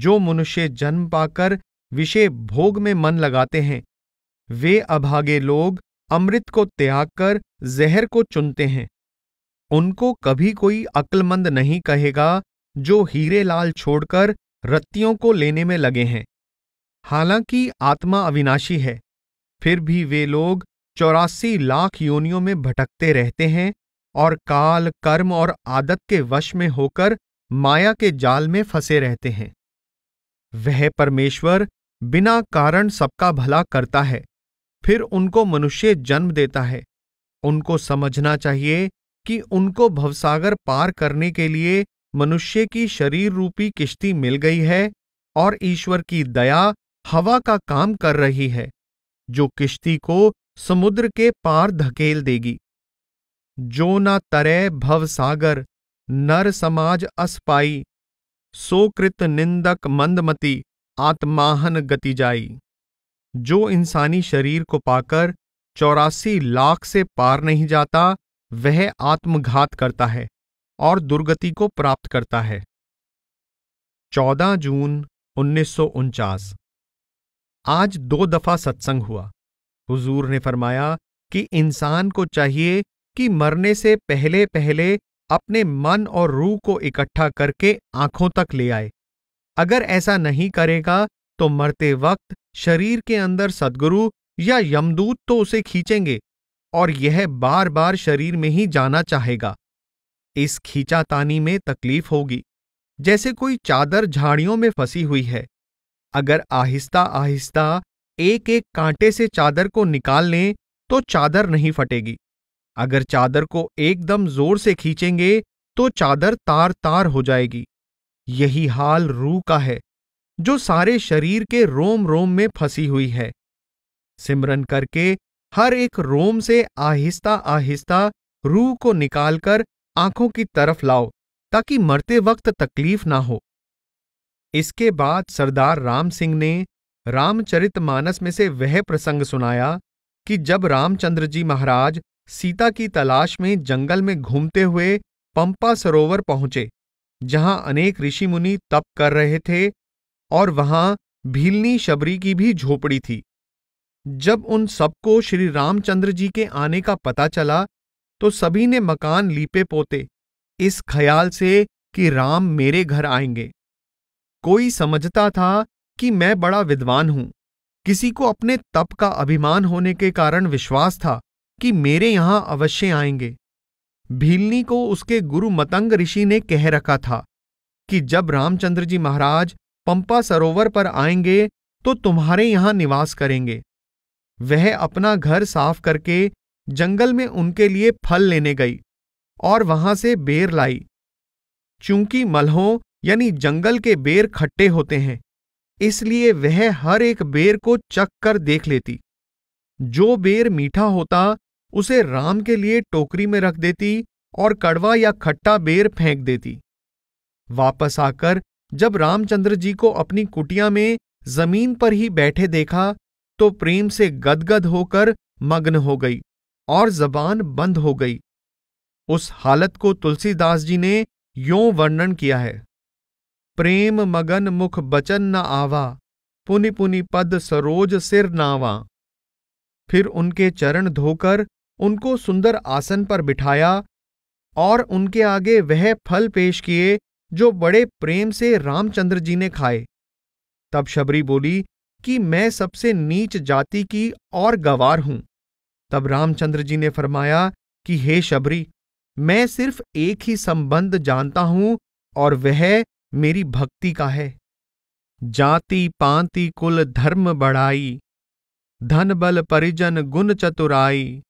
जो मनुष्य जन्म पाकर विषय भोग में मन लगाते हैं वे अभागे लोग अमृत को त्याग कर जहर को चुनते हैं उनको कभी कोई अक्लमंद नहीं कहेगा जो हीरे लाल छोड़कर रत्तियों को लेने में लगे हैं हालांकि आत्मा अविनाशी है फिर भी वे लोग चौरासी लाख योनियों में भटकते रहते हैं और काल कर्म और आदत के वश में होकर माया के जाल में फंसे रहते हैं वह परमेश्वर बिना कारण सबका भला करता है फिर उनको मनुष्य जन्म देता है उनको समझना चाहिए कि उनको भवसागर पार करने के लिए मनुष्य की शरीर रूपी किश्ती मिल गई है और ईश्वर की दया हवा का काम कर रही है जो किश्ती को समुद्र के पार धकेल देगी जो न तरे भव सागर नर समाज असपाई सोकृत निंदक मंदमती आत्माहन गति जाई जो इंसानी शरीर को पाकर चौरासी लाख से पार नहीं जाता वह आत्मघात करता है और दुर्गति को प्राप्त करता है चौदह जून उन्नीस आज दो दफा सत्संग हुआ हुजूर ने फरमाया कि इंसान को चाहिए कि मरने से पहले पहले अपने मन और रूह को इकट्ठा करके आंखों तक ले आए अगर ऐसा नहीं करेगा तो मरते वक्त शरीर के अंदर सदगुरु या यमदूत तो उसे खींचेंगे और यह बार बार शरीर में ही जाना चाहेगा इस खींचातानी में तकलीफ होगी जैसे कोई चादर झाड़ियों में फंसी हुई है अगर आहिस्ता आहिस्ता एक एक कांटे से चादर को निकाल लें तो चादर नहीं फटेगी अगर चादर को एकदम जोर से खींचेंगे तो चादर तार तार हो जाएगी यही हाल रूह का है जो सारे शरीर के रोम रोम में फंसी हुई है सिमरन करके हर एक रोम से आहिस्ता आहिस्ता रूह को निकालकर आंखों की तरफ लाओ ताकि मरते वक्त तकलीफ ना हो इसके बाद सरदार राम सिंह ने रामचरितमानस में से वह प्रसंग सुनाया कि जब रामचंद्र जी महाराज सीता की तलाश में जंगल में घूमते हुए पंपा सरोवर पहुंचे जहां अनेक ऋषि मुनि तप कर रहे थे और वहां भीलनी शबरी की भी झोपड़ी थी जब उन सबको श्री रामचंद्र जी के आने का पता चला तो सभी ने मकान लीपे पोते इस ख्याल से कि राम मेरे घर आएंगे कोई समझता था कि मैं बड़ा विद्वान हूं किसी को अपने तप का अभिमान होने के कारण विश्वास था कि मेरे यहां अवश्य आएंगे भीलनी को उसके गुरु मतंग ऋषि ने कह रखा था कि जब रामचंद्र जी महाराज पंपा सरोवर पर आएंगे तो तुम्हारे यहां निवास करेंगे वह अपना घर साफ करके जंगल में उनके लिए फल लेने गई और वहां से बेर लाई चूंकि मल्हों यानी जंगल के बेर खट्टे होते हैं इसलिए वह हर एक बेर को चक कर देख लेती जो बेर मीठा होता उसे राम के लिए टोकरी में रख देती और कड़वा या खट्टा बेर फेंक देती वापस आकर जब रामचंद्र जी को अपनी कुटिया में जमीन पर ही बैठे देखा तो प्रेम से गदगद होकर मग्न हो गई और जबान बंद हो गई उस हालत को तुलसीदास जी ने यों वर्णन किया है प्रेम मगन मुख बचन न आवा पुनि पुनि पद सरोज सिर नावा फिर उनके चरण धोकर उनको सुंदर आसन पर बिठाया और उनके आगे वह फल पेश किए जो बड़े प्रेम से रामचंद्र जी ने खाए तब शबरी बोली कि मैं सबसे नीच जाति की और गवार हूं तब रामचंद्र जी ने फरमाया कि हे शबरी मैं सिर्फ एक ही संबंध जानता हूं और वह मेरी भक्ति का है जाति पांति कुल धर्म बढ़ाई धन बल परिजन गुण चतुराई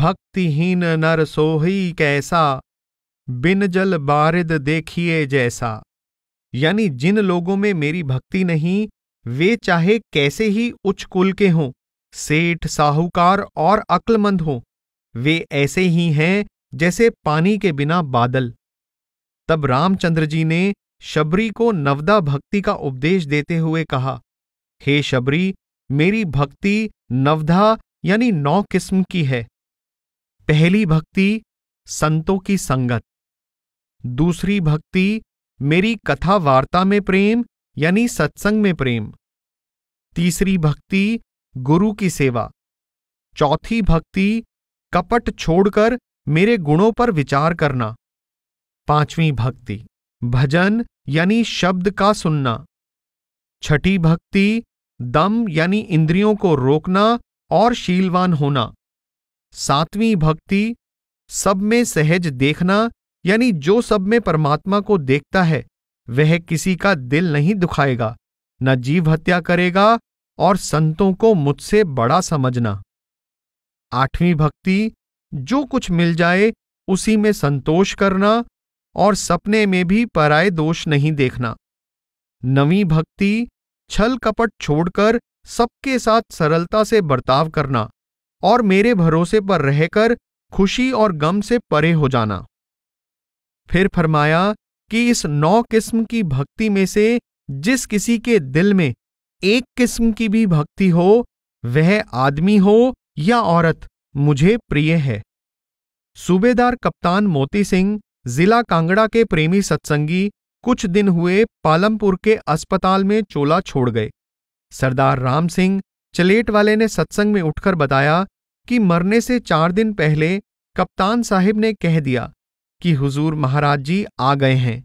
भक्तिहीन नर सोही कैसा बिन जल बारिद देखिए जैसा यानी जिन लोगों में मेरी भक्ति नहीं वे चाहे कैसे ही उच्च कुल के हों सेठ साहूकार और अक्लमंद हों वे ऐसे ही हैं जैसे पानी के बिना बादल तब रामचंद्र जी ने शबरी को नवदा भक्ति का उपदेश देते हुए कहा हे शबरी मेरी भक्ति नवधा यानी नौ किस्म की है पहली भक्ति संतों की संगत दूसरी भक्ति मेरी कथा वार्ता में प्रेम यानी सत्संग में प्रेम तीसरी भक्ति गुरु की सेवा चौथी भक्ति कपट छोड़कर मेरे गुणों पर विचार करना पांचवी भक्ति भजन यानी शब्द का सुनना छठी भक्ति दम यानी इंद्रियों को रोकना और शीलवान होना सातवीं भक्ति सब में सहज देखना यानी जो सब में परमात्मा को देखता है वह किसी का दिल नहीं दुखाएगा न जीव हत्या करेगा और संतों को मुझसे बड़ा समझना आठवीं भक्ति जो कुछ मिल जाए उसी में संतोष करना और सपने में भी पराय दोष नहीं देखना नवी भक्ति छल कपट छोड़कर सबके साथ सरलता से बर्ताव करना और मेरे भरोसे पर रहकर खुशी और गम से परे हो जाना फिर फरमाया कि इस नौ किस्म की भक्ति में से जिस किसी के दिल में एक किस्म की भी भक्ति हो वह आदमी हो या औरत मुझे प्रिय है सूबेदार कप्तान मोती सिंह जिला कांगड़ा के प्रेमी सत्संगी कुछ दिन हुए पालमपुर के अस्पताल में चोला छोड़ गए सरदार राम सिंह चलेट वाले ने सत्संग में उठकर बताया कि मरने से चार दिन पहले कप्तान साहिब ने कह दिया कि हुजूर महाराज जी आ गए हैं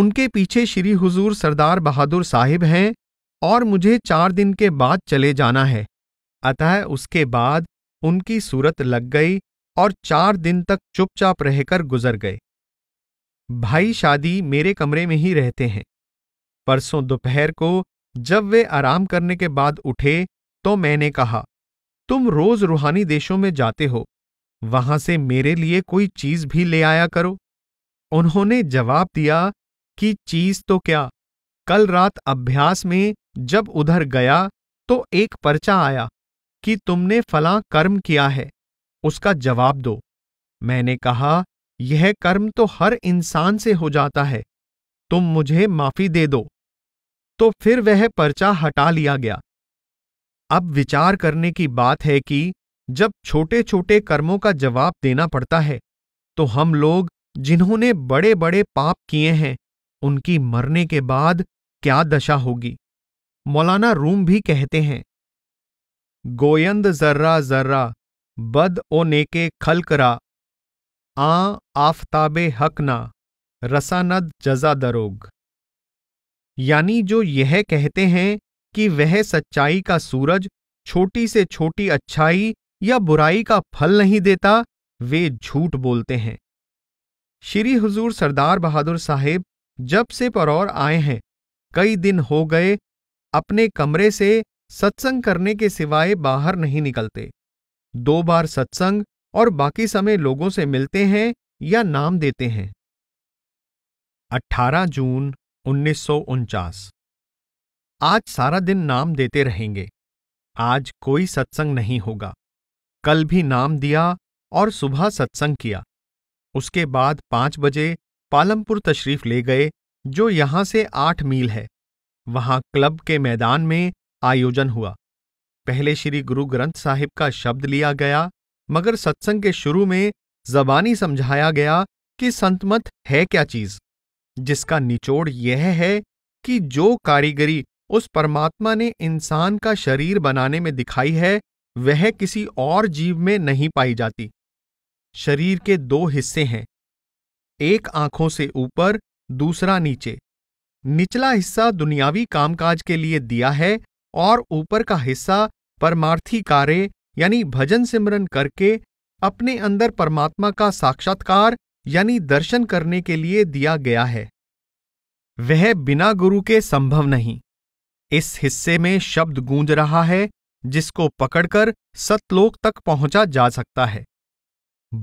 उनके पीछे श्री हुजूर सरदार बहादुर साहिब हैं और मुझे चार दिन के बाद चले जाना है अतः उसके बाद उनकी सूरत लग गई और चार दिन तक चुपचाप रहकर गुजर गए भाई शादी मेरे कमरे में ही रहते हैं परसों दोपहर को जब वे आराम करने के बाद उठे तो मैंने कहा तुम रोज रूहानी देशों में जाते हो वहां से मेरे लिए कोई चीज भी ले आया करो उन्होंने जवाब दिया कि चीज तो क्या कल रात अभ्यास में जब उधर गया तो एक पर्चा आया कि तुमने फला कर्म किया है उसका जवाब दो मैंने कहा यह कर्म तो हर इंसान से हो जाता है तुम मुझे माफी दे दो तो फिर वह पर्चा हटा लिया गया अब विचार करने की बात है कि जब छोटे छोटे कर्मों का जवाब देना पड़ता है तो हम लोग जिन्होंने बड़े बड़े पाप किए हैं उनकी मरने के बाद क्या दशा होगी मौलाना रूम भी कहते हैं गोयंद जर्रा जर्रा बद ओ नेके खलकरा आ हक हकना रसानद जजा दरोग यानी जो यह कहते हैं कि वह सच्चाई का सूरज छोटी से छोटी अच्छाई या बुराई का फल नहीं देता वे झूठ बोलते हैं श्री हुजूर सरदार बहादुर साहेब जब से परौर आए हैं कई दिन हो गए अपने कमरे से सत्संग करने के सिवाय बाहर नहीं निकलते दो बार सत्संग और बाकी समय लोगों से मिलते हैं या नाम देते हैं 18 जून उन्नीस आज सारा दिन नाम देते रहेंगे आज कोई सत्संग नहीं होगा कल भी नाम दिया और सुबह सत्संग किया उसके बाद पांच बजे पालमपुर तशरीफ ले गए जो यहां से आठ मील है वहां क्लब के मैदान में आयोजन हुआ पहले श्री गुरु ग्रंथ साहिब का शब्द लिया गया मगर सत्संग के शुरू में जबानी समझाया गया कि संतमत है क्या चीज जिसका निचोड़ यह है कि जो कारीगरी उस परमात्मा ने इंसान का शरीर बनाने में दिखाई है वह किसी और जीव में नहीं पाई जाती शरीर के दो हिस्से हैं एक आंखों से ऊपर दूसरा नीचे निचला हिस्सा दुनियावी कामकाज के लिए दिया है और ऊपर का हिस्सा परमार्थी कार्य यानी भजन सिमरन करके अपने अंदर परमात्मा का साक्षात्कार यानी दर्शन करने के लिए दिया गया है वह बिना गुरु के संभव नहीं इस हिस्से में शब्द गूंज रहा है जिसको पकड़कर सतलोक तक पहुंचा जा सकता है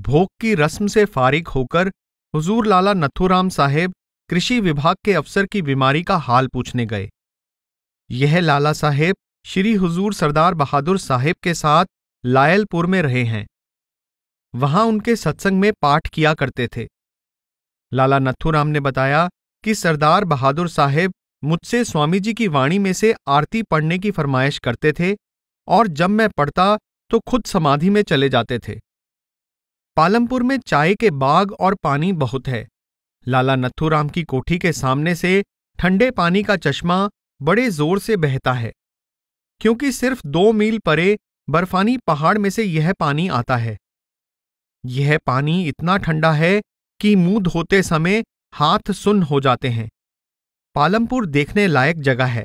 भोग की रस्म से फारिग होकर हुजूर लाला नथुराम साहेब कृषि विभाग के अफसर की बीमारी का हाल पूछने गए यह लाला साहेब श्री हुजूर सरदार बहादुर साहेब के साथ लायलपुर में रहे हैं वहां उनके सत्संग में पाठ किया करते थे लाला नथुराम ने बताया कि सरदार बहादुर साहेब मुझसे स्वामी जी की वाणी में से आरती पढ़ने की फरमाइश करते थे और जब मैं पढ़ता तो खुद समाधि में चले जाते थे पालमपुर में चाय के बाग और पानी बहुत है लाला नथुराम की कोठी के सामने से ठंडे पानी का चश्मा बड़े जोर से बहता है क्योंकि सिर्फ दो मील परे बर्फानी पहाड़ में से यह पानी आता है यह पानी इतना ठंडा है कि मुंह धोते समय हाथ सुन्न हो जाते हैं पालमपुर देखने लायक जगह है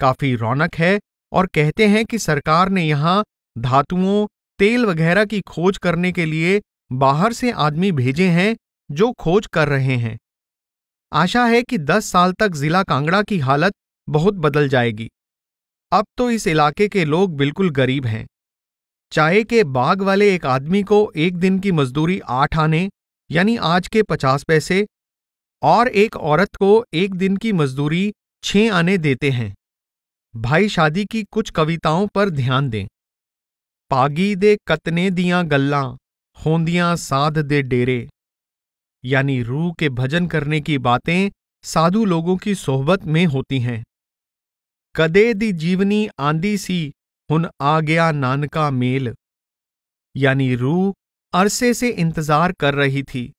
काफी रौनक है और कहते हैं कि सरकार ने यहाँ धातुओं तेल वगैरह की खोज करने के लिए बाहर से आदमी भेजे हैं जो खोज कर रहे हैं आशा है कि 10 साल तक जिला कांगड़ा की हालत बहुत बदल जाएगी अब तो इस इलाके के लोग बिल्कुल गरीब हैं चाय के बाग वाले एक आदमी को एक दिन की मजदूरी आठ आने यानी आज के पचास पैसे और एक औरत को एक दिन की मजदूरी छ आने देते हैं भाई शादी की कुछ कविताओं पर ध्यान दें पागी दे कतने दियां गल्ला होंदियां साध दे डेरे यानी रूह के भजन करने की बातें साधु लोगों की सोहबत में होती हैं कदे दी जीवनी आंधी सी हुन आ गया नानका मेल यानी रूह अरसे से इंतजार कर रही थी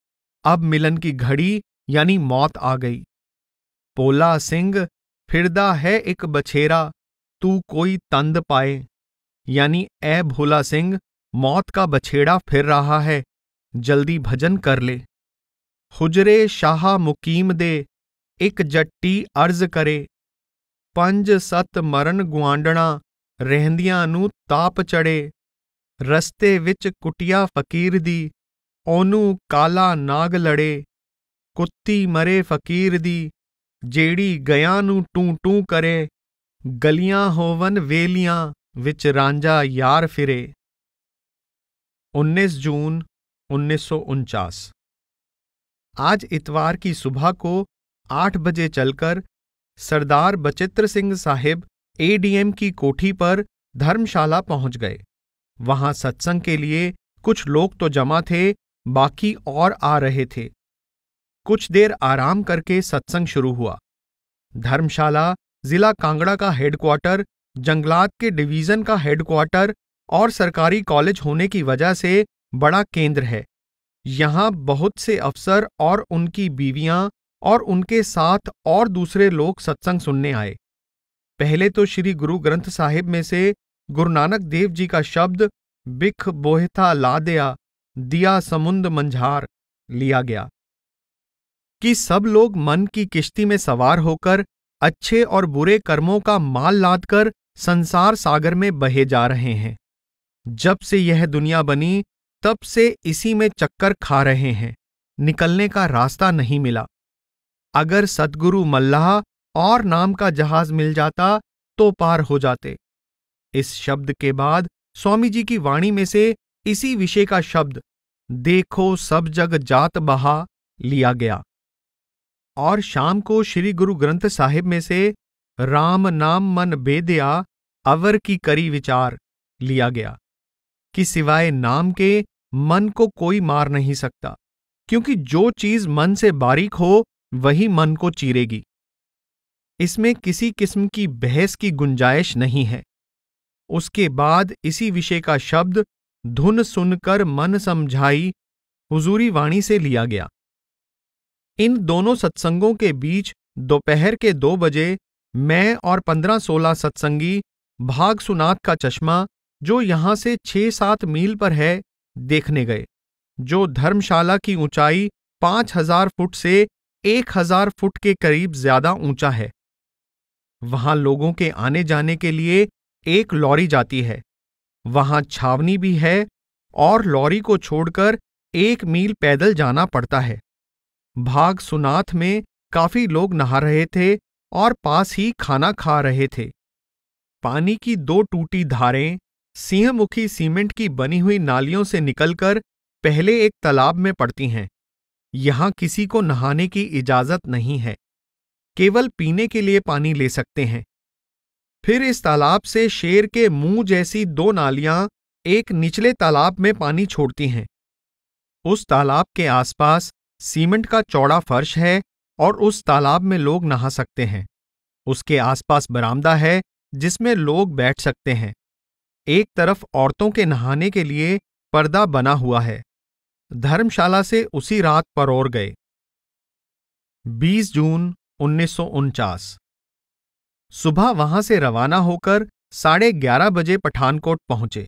अब मिलन की घड़ी यानी मौत आ गई पोला सिंह फिरदा है एक बछेरा तू कोई तंद पाए यानी ए भोला सिंह मौत का बछेड़ा फिर रहा है जल्दी भजन कर ले हुजरे शाह मुकीम दे एक जट्टी अर्ज करे पंज सत मरण गुआंडणा ਰਹਿੰਦੀਆਂ ਨੂੰ ਤਾਪ ਚੜੇ ਰਸਤੇ ਵਿੱਚ ਕੁਟਿਆ ਫਕੀਰ ਦੀ ਉਹਨੂੰ ਕਾਲਾ ਨਾਗ ਲੜੇ ਕੁੱਤੀ ਮਰੇ ਫਕੀਰ ਦੀ ਜਿਹੜੀ ਗਿਆ ਨੂੰ ਟੂੰ ਟੂੰ ਕਰੇ ਗਲੀਆਂ ਹੋਵਨ ਵੇਲੀਆਂ ਵਿੱਚ ਰਾਂਝਾ ਯਾਰ ਫਿਰੇ 19 जून 1949 आज इतवार की सुबह को आठ बजे चलकर सरदार बचित्र सिंह साहिब एडीएम की कोठी पर धर्मशाला पहुंच गए वहां सत्संग के लिए कुछ लोग तो जमा थे बाकी और आ रहे थे कुछ देर आराम करके सत्संग शुरू हुआ धर्मशाला जिला कांगड़ा का हेडक्वार्टर जंगलात के डिवीजन का हेडक्वार्टर और सरकारी कॉलेज होने की वजह से बड़ा केंद्र है यहाँ बहुत से अफसर और उनकी बीवियां और उनके साथ और दूसरे लोग सत्संग सुनने आए पहले तो श्री गुरु ग्रंथ साहिब में से गुरु नानक देव जी का शब्द बिख बोहता लादया दिया समुंद मंझार लिया गया कि सब लोग मन की किश्ती में सवार होकर अच्छे और बुरे कर्मों का माल लादकर संसार सागर में बहे जा रहे हैं जब से यह दुनिया बनी तब से इसी में चक्कर खा रहे हैं निकलने का रास्ता नहीं मिला अगर सदगुरु मल्लाह और नाम का जहाज मिल जाता तो पार हो जाते इस शब्द के बाद स्वामी जी की वाणी में से इसी विषय का शब्द देखो सब जग जात बहा लिया गया और शाम को श्री गुरु ग्रंथ साहिब में से राम नाम मन बेदया अवर की करी विचार लिया गया कि सिवाय नाम के मन को कोई मार नहीं सकता क्योंकि जो चीज मन से बारीक हो वही मन को चीरेगी इसमें किसी किस्म की बहस की गुंजाइश नहीं है उसके बाद इसी विषय का शब्द धुन सुनकर मन समझाई हुजूरी वाणी से लिया गया इन दोनों सत्संगों के बीच दोपहर के दो बजे मैं और पंद्रह सोलह सत्संगी भाग सुनाथ का चश्मा जो यहां से छह सात मील पर है देखने गए जो धर्मशाला की ऊंचाई पांच हजार फुट से एक हजार फुट के करीब ज्यादा ऊंचा है वहां लोगों के आने जाने के लिए एक लॉरी जाती है वहां छावनी भी है और लॉरी को छोड़कर एक मील पैदल जाना पड़ता है भाग सुनाथ में काफी लोग नहा रहे थे और पास ही खाना खा रहे थे पानी की दो टूटी धारें सिंहमुखी सीमेंट की बनी हुई नालियों से निकलकर पहले एक तालाब में पड़ती हैं यहां किसी को नहाने की इजाजत नहीं है केवल पीने के लिए पानी ले सकते हैं फिर इस तालाब से शेर के मुंह जैसी दो नालियां एक निचले तालाब में पानी छोड़ती हैं उस तालाब के आसपास सीमेंट का चौड़ा फर्श है और उस तालाब में लोग नहा सकते हैं उसके आसपास बरामदा है जिसमें लोग बैठ सकते हैं एक तरफ औरतों के नहाने के लिए पर्दा बना हुआ है धर्मशाला से उसी रात परोर गए 20 जून उन्नीस सुबह वहां से रवाना होकर साढ़े ग्यारह बजे पठानकोट पहुंचे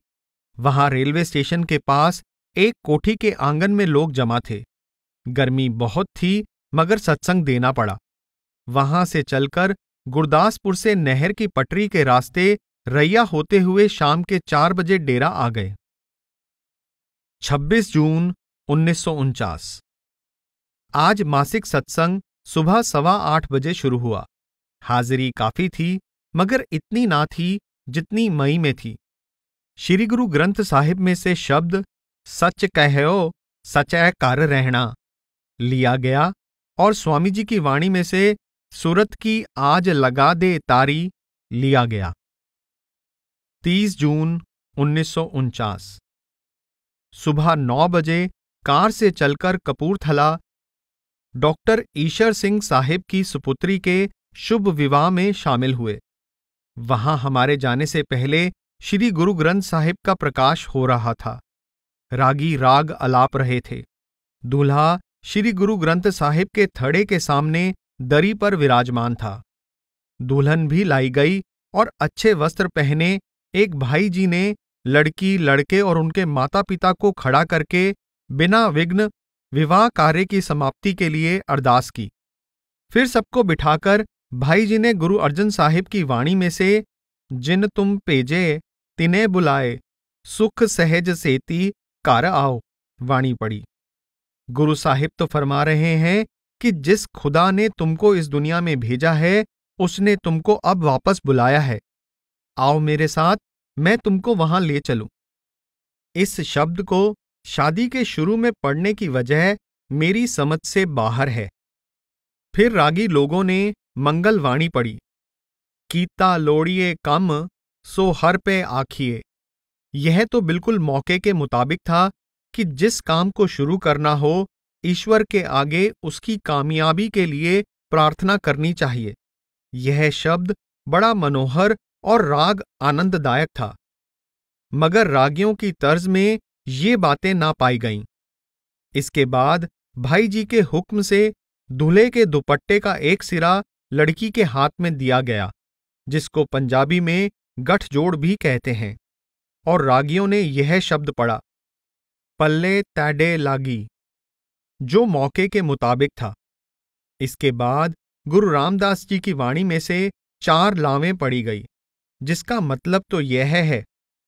वहां रेलवे स्टेशन के पास एक कोठी के आंगन में लोग जमा थे गर्मी बहुत थी मगर सत्संग देना पड़ा वहां से चलकर गुरदासपुर से नहर की पटरी के रास्ते रैया होते हुए शाम के चार बजे डेरा आ गए 26 जून उन्नीस आज मासिक सत्संग सुबह सवा आठ बजे शुरू हुआ हाजिरी काफी थी मगर इतनी ना थी जितनी मई में थी श्री गुरु ग्रंथ साहिब में से शब्द सच सच है कर रहना लिया गया और स्वामी जी की वाणी में से सूरत की आज लगा दे तारी लिया गया 30 जून उन्नीस सुबह नौ बजे कार से चलकर कपूरथला डॉक्टर ईशर सिंह साहिब की सुपुत्री के शुभ विवाह में शामिल हुए वहां हमारे जाने से पहले श्री गुरु ग्रंथ साहिब का प्रकाश हो रहा था रागी राग अलाप रहे थे दूल्हा श्री गुरु ग्रंथ साहिब के थड़े के सामने दरी पर विराजमान था दुल्हन भी लाई गई और अच्छे वस्त्र पहने एक भाई जी ने लड़की लड़के और उनके माता पिता को खड़ा करके बिना विघ्न विवाह कार्य की समाप्ति के लिए अरदास की फिर सबको बिठाकर भाई जी ने गुरु अर्जन साहिब की वाणी में से जिन तुम भेजे तिने बुलाए सुख सहज सेती कर आओ वाणी पड़ी गुरु साहिब तो फरमा रहे हैं कि जिस खुदा ने तुमको इस दुनिया में भेजा है उसने तुमको अब वापस बुलाया है आओ मेरे साथ मैं तुमको वहां ले चलूं इस शब्द को शादी के शुरू में पढ़ने की वजह मेरी समझ से बाहर है फिर रागी लोगों ने मंगलवाणी पढ़ी कीता लोड़िए कम सो हर पे आखिए यह तो बिल्कुल मौके के मुताबिक था कि जिस काम को शुरू करना हो ईश्वर के आगे उसकी कामयाबी के लिए प्रार्थना करनी चाहिए यह शब्द बड़ा मनोहर और राग आनंददायक था मगर रागियों की तर्ज में ये बातें ना पाई गईं इसके बाद भाई जी के हुक्म से दूल्हे के दुपट्टे का एक सिरा लड़की के हाथ में दिया गया जिसको पंजाबी में गठजोड़ भी कहते हैं और रागियों ने यह शब्द पढ़ा पल्ले तैडे लागी जो मौके के मुताबिक था इसके बाद गुरु रामदास जी की वाणी में से चार लावें पड़ी गई जिसका मतलब तो यह है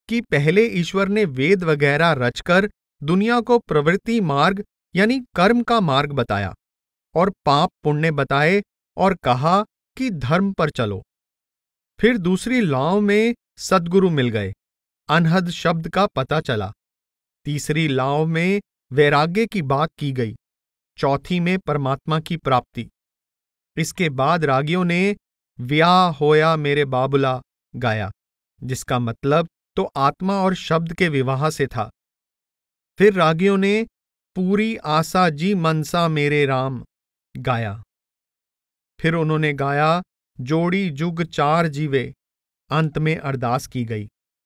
कि पहले ईश्वर ने वेद वगैरह रचकर दुनिया को प्रवृत्ति मार्ग यानी कर्म का मार्ग बताया और पाप पुण्य बताए और कहा कि धर्म पर चलो फिर दूसरी लाव में सदगुरु मिल गए अनहद शब्द का पता चला तीसरी लाव में वैराग्य की बात की गई चौथी में परमात्मा की प्राप्ति इसके बाद रागियों ने व्या होया मेरे बाबुला गाया जिसका मतलब तो आत्मा और शब्द के विवाह से था फिर रागियों ने पूरी आशा जी मनसा मेरे राम गाया फिर उन्होंने गाया जोड़ी जुग चार जीवे अंत में अरदास की गई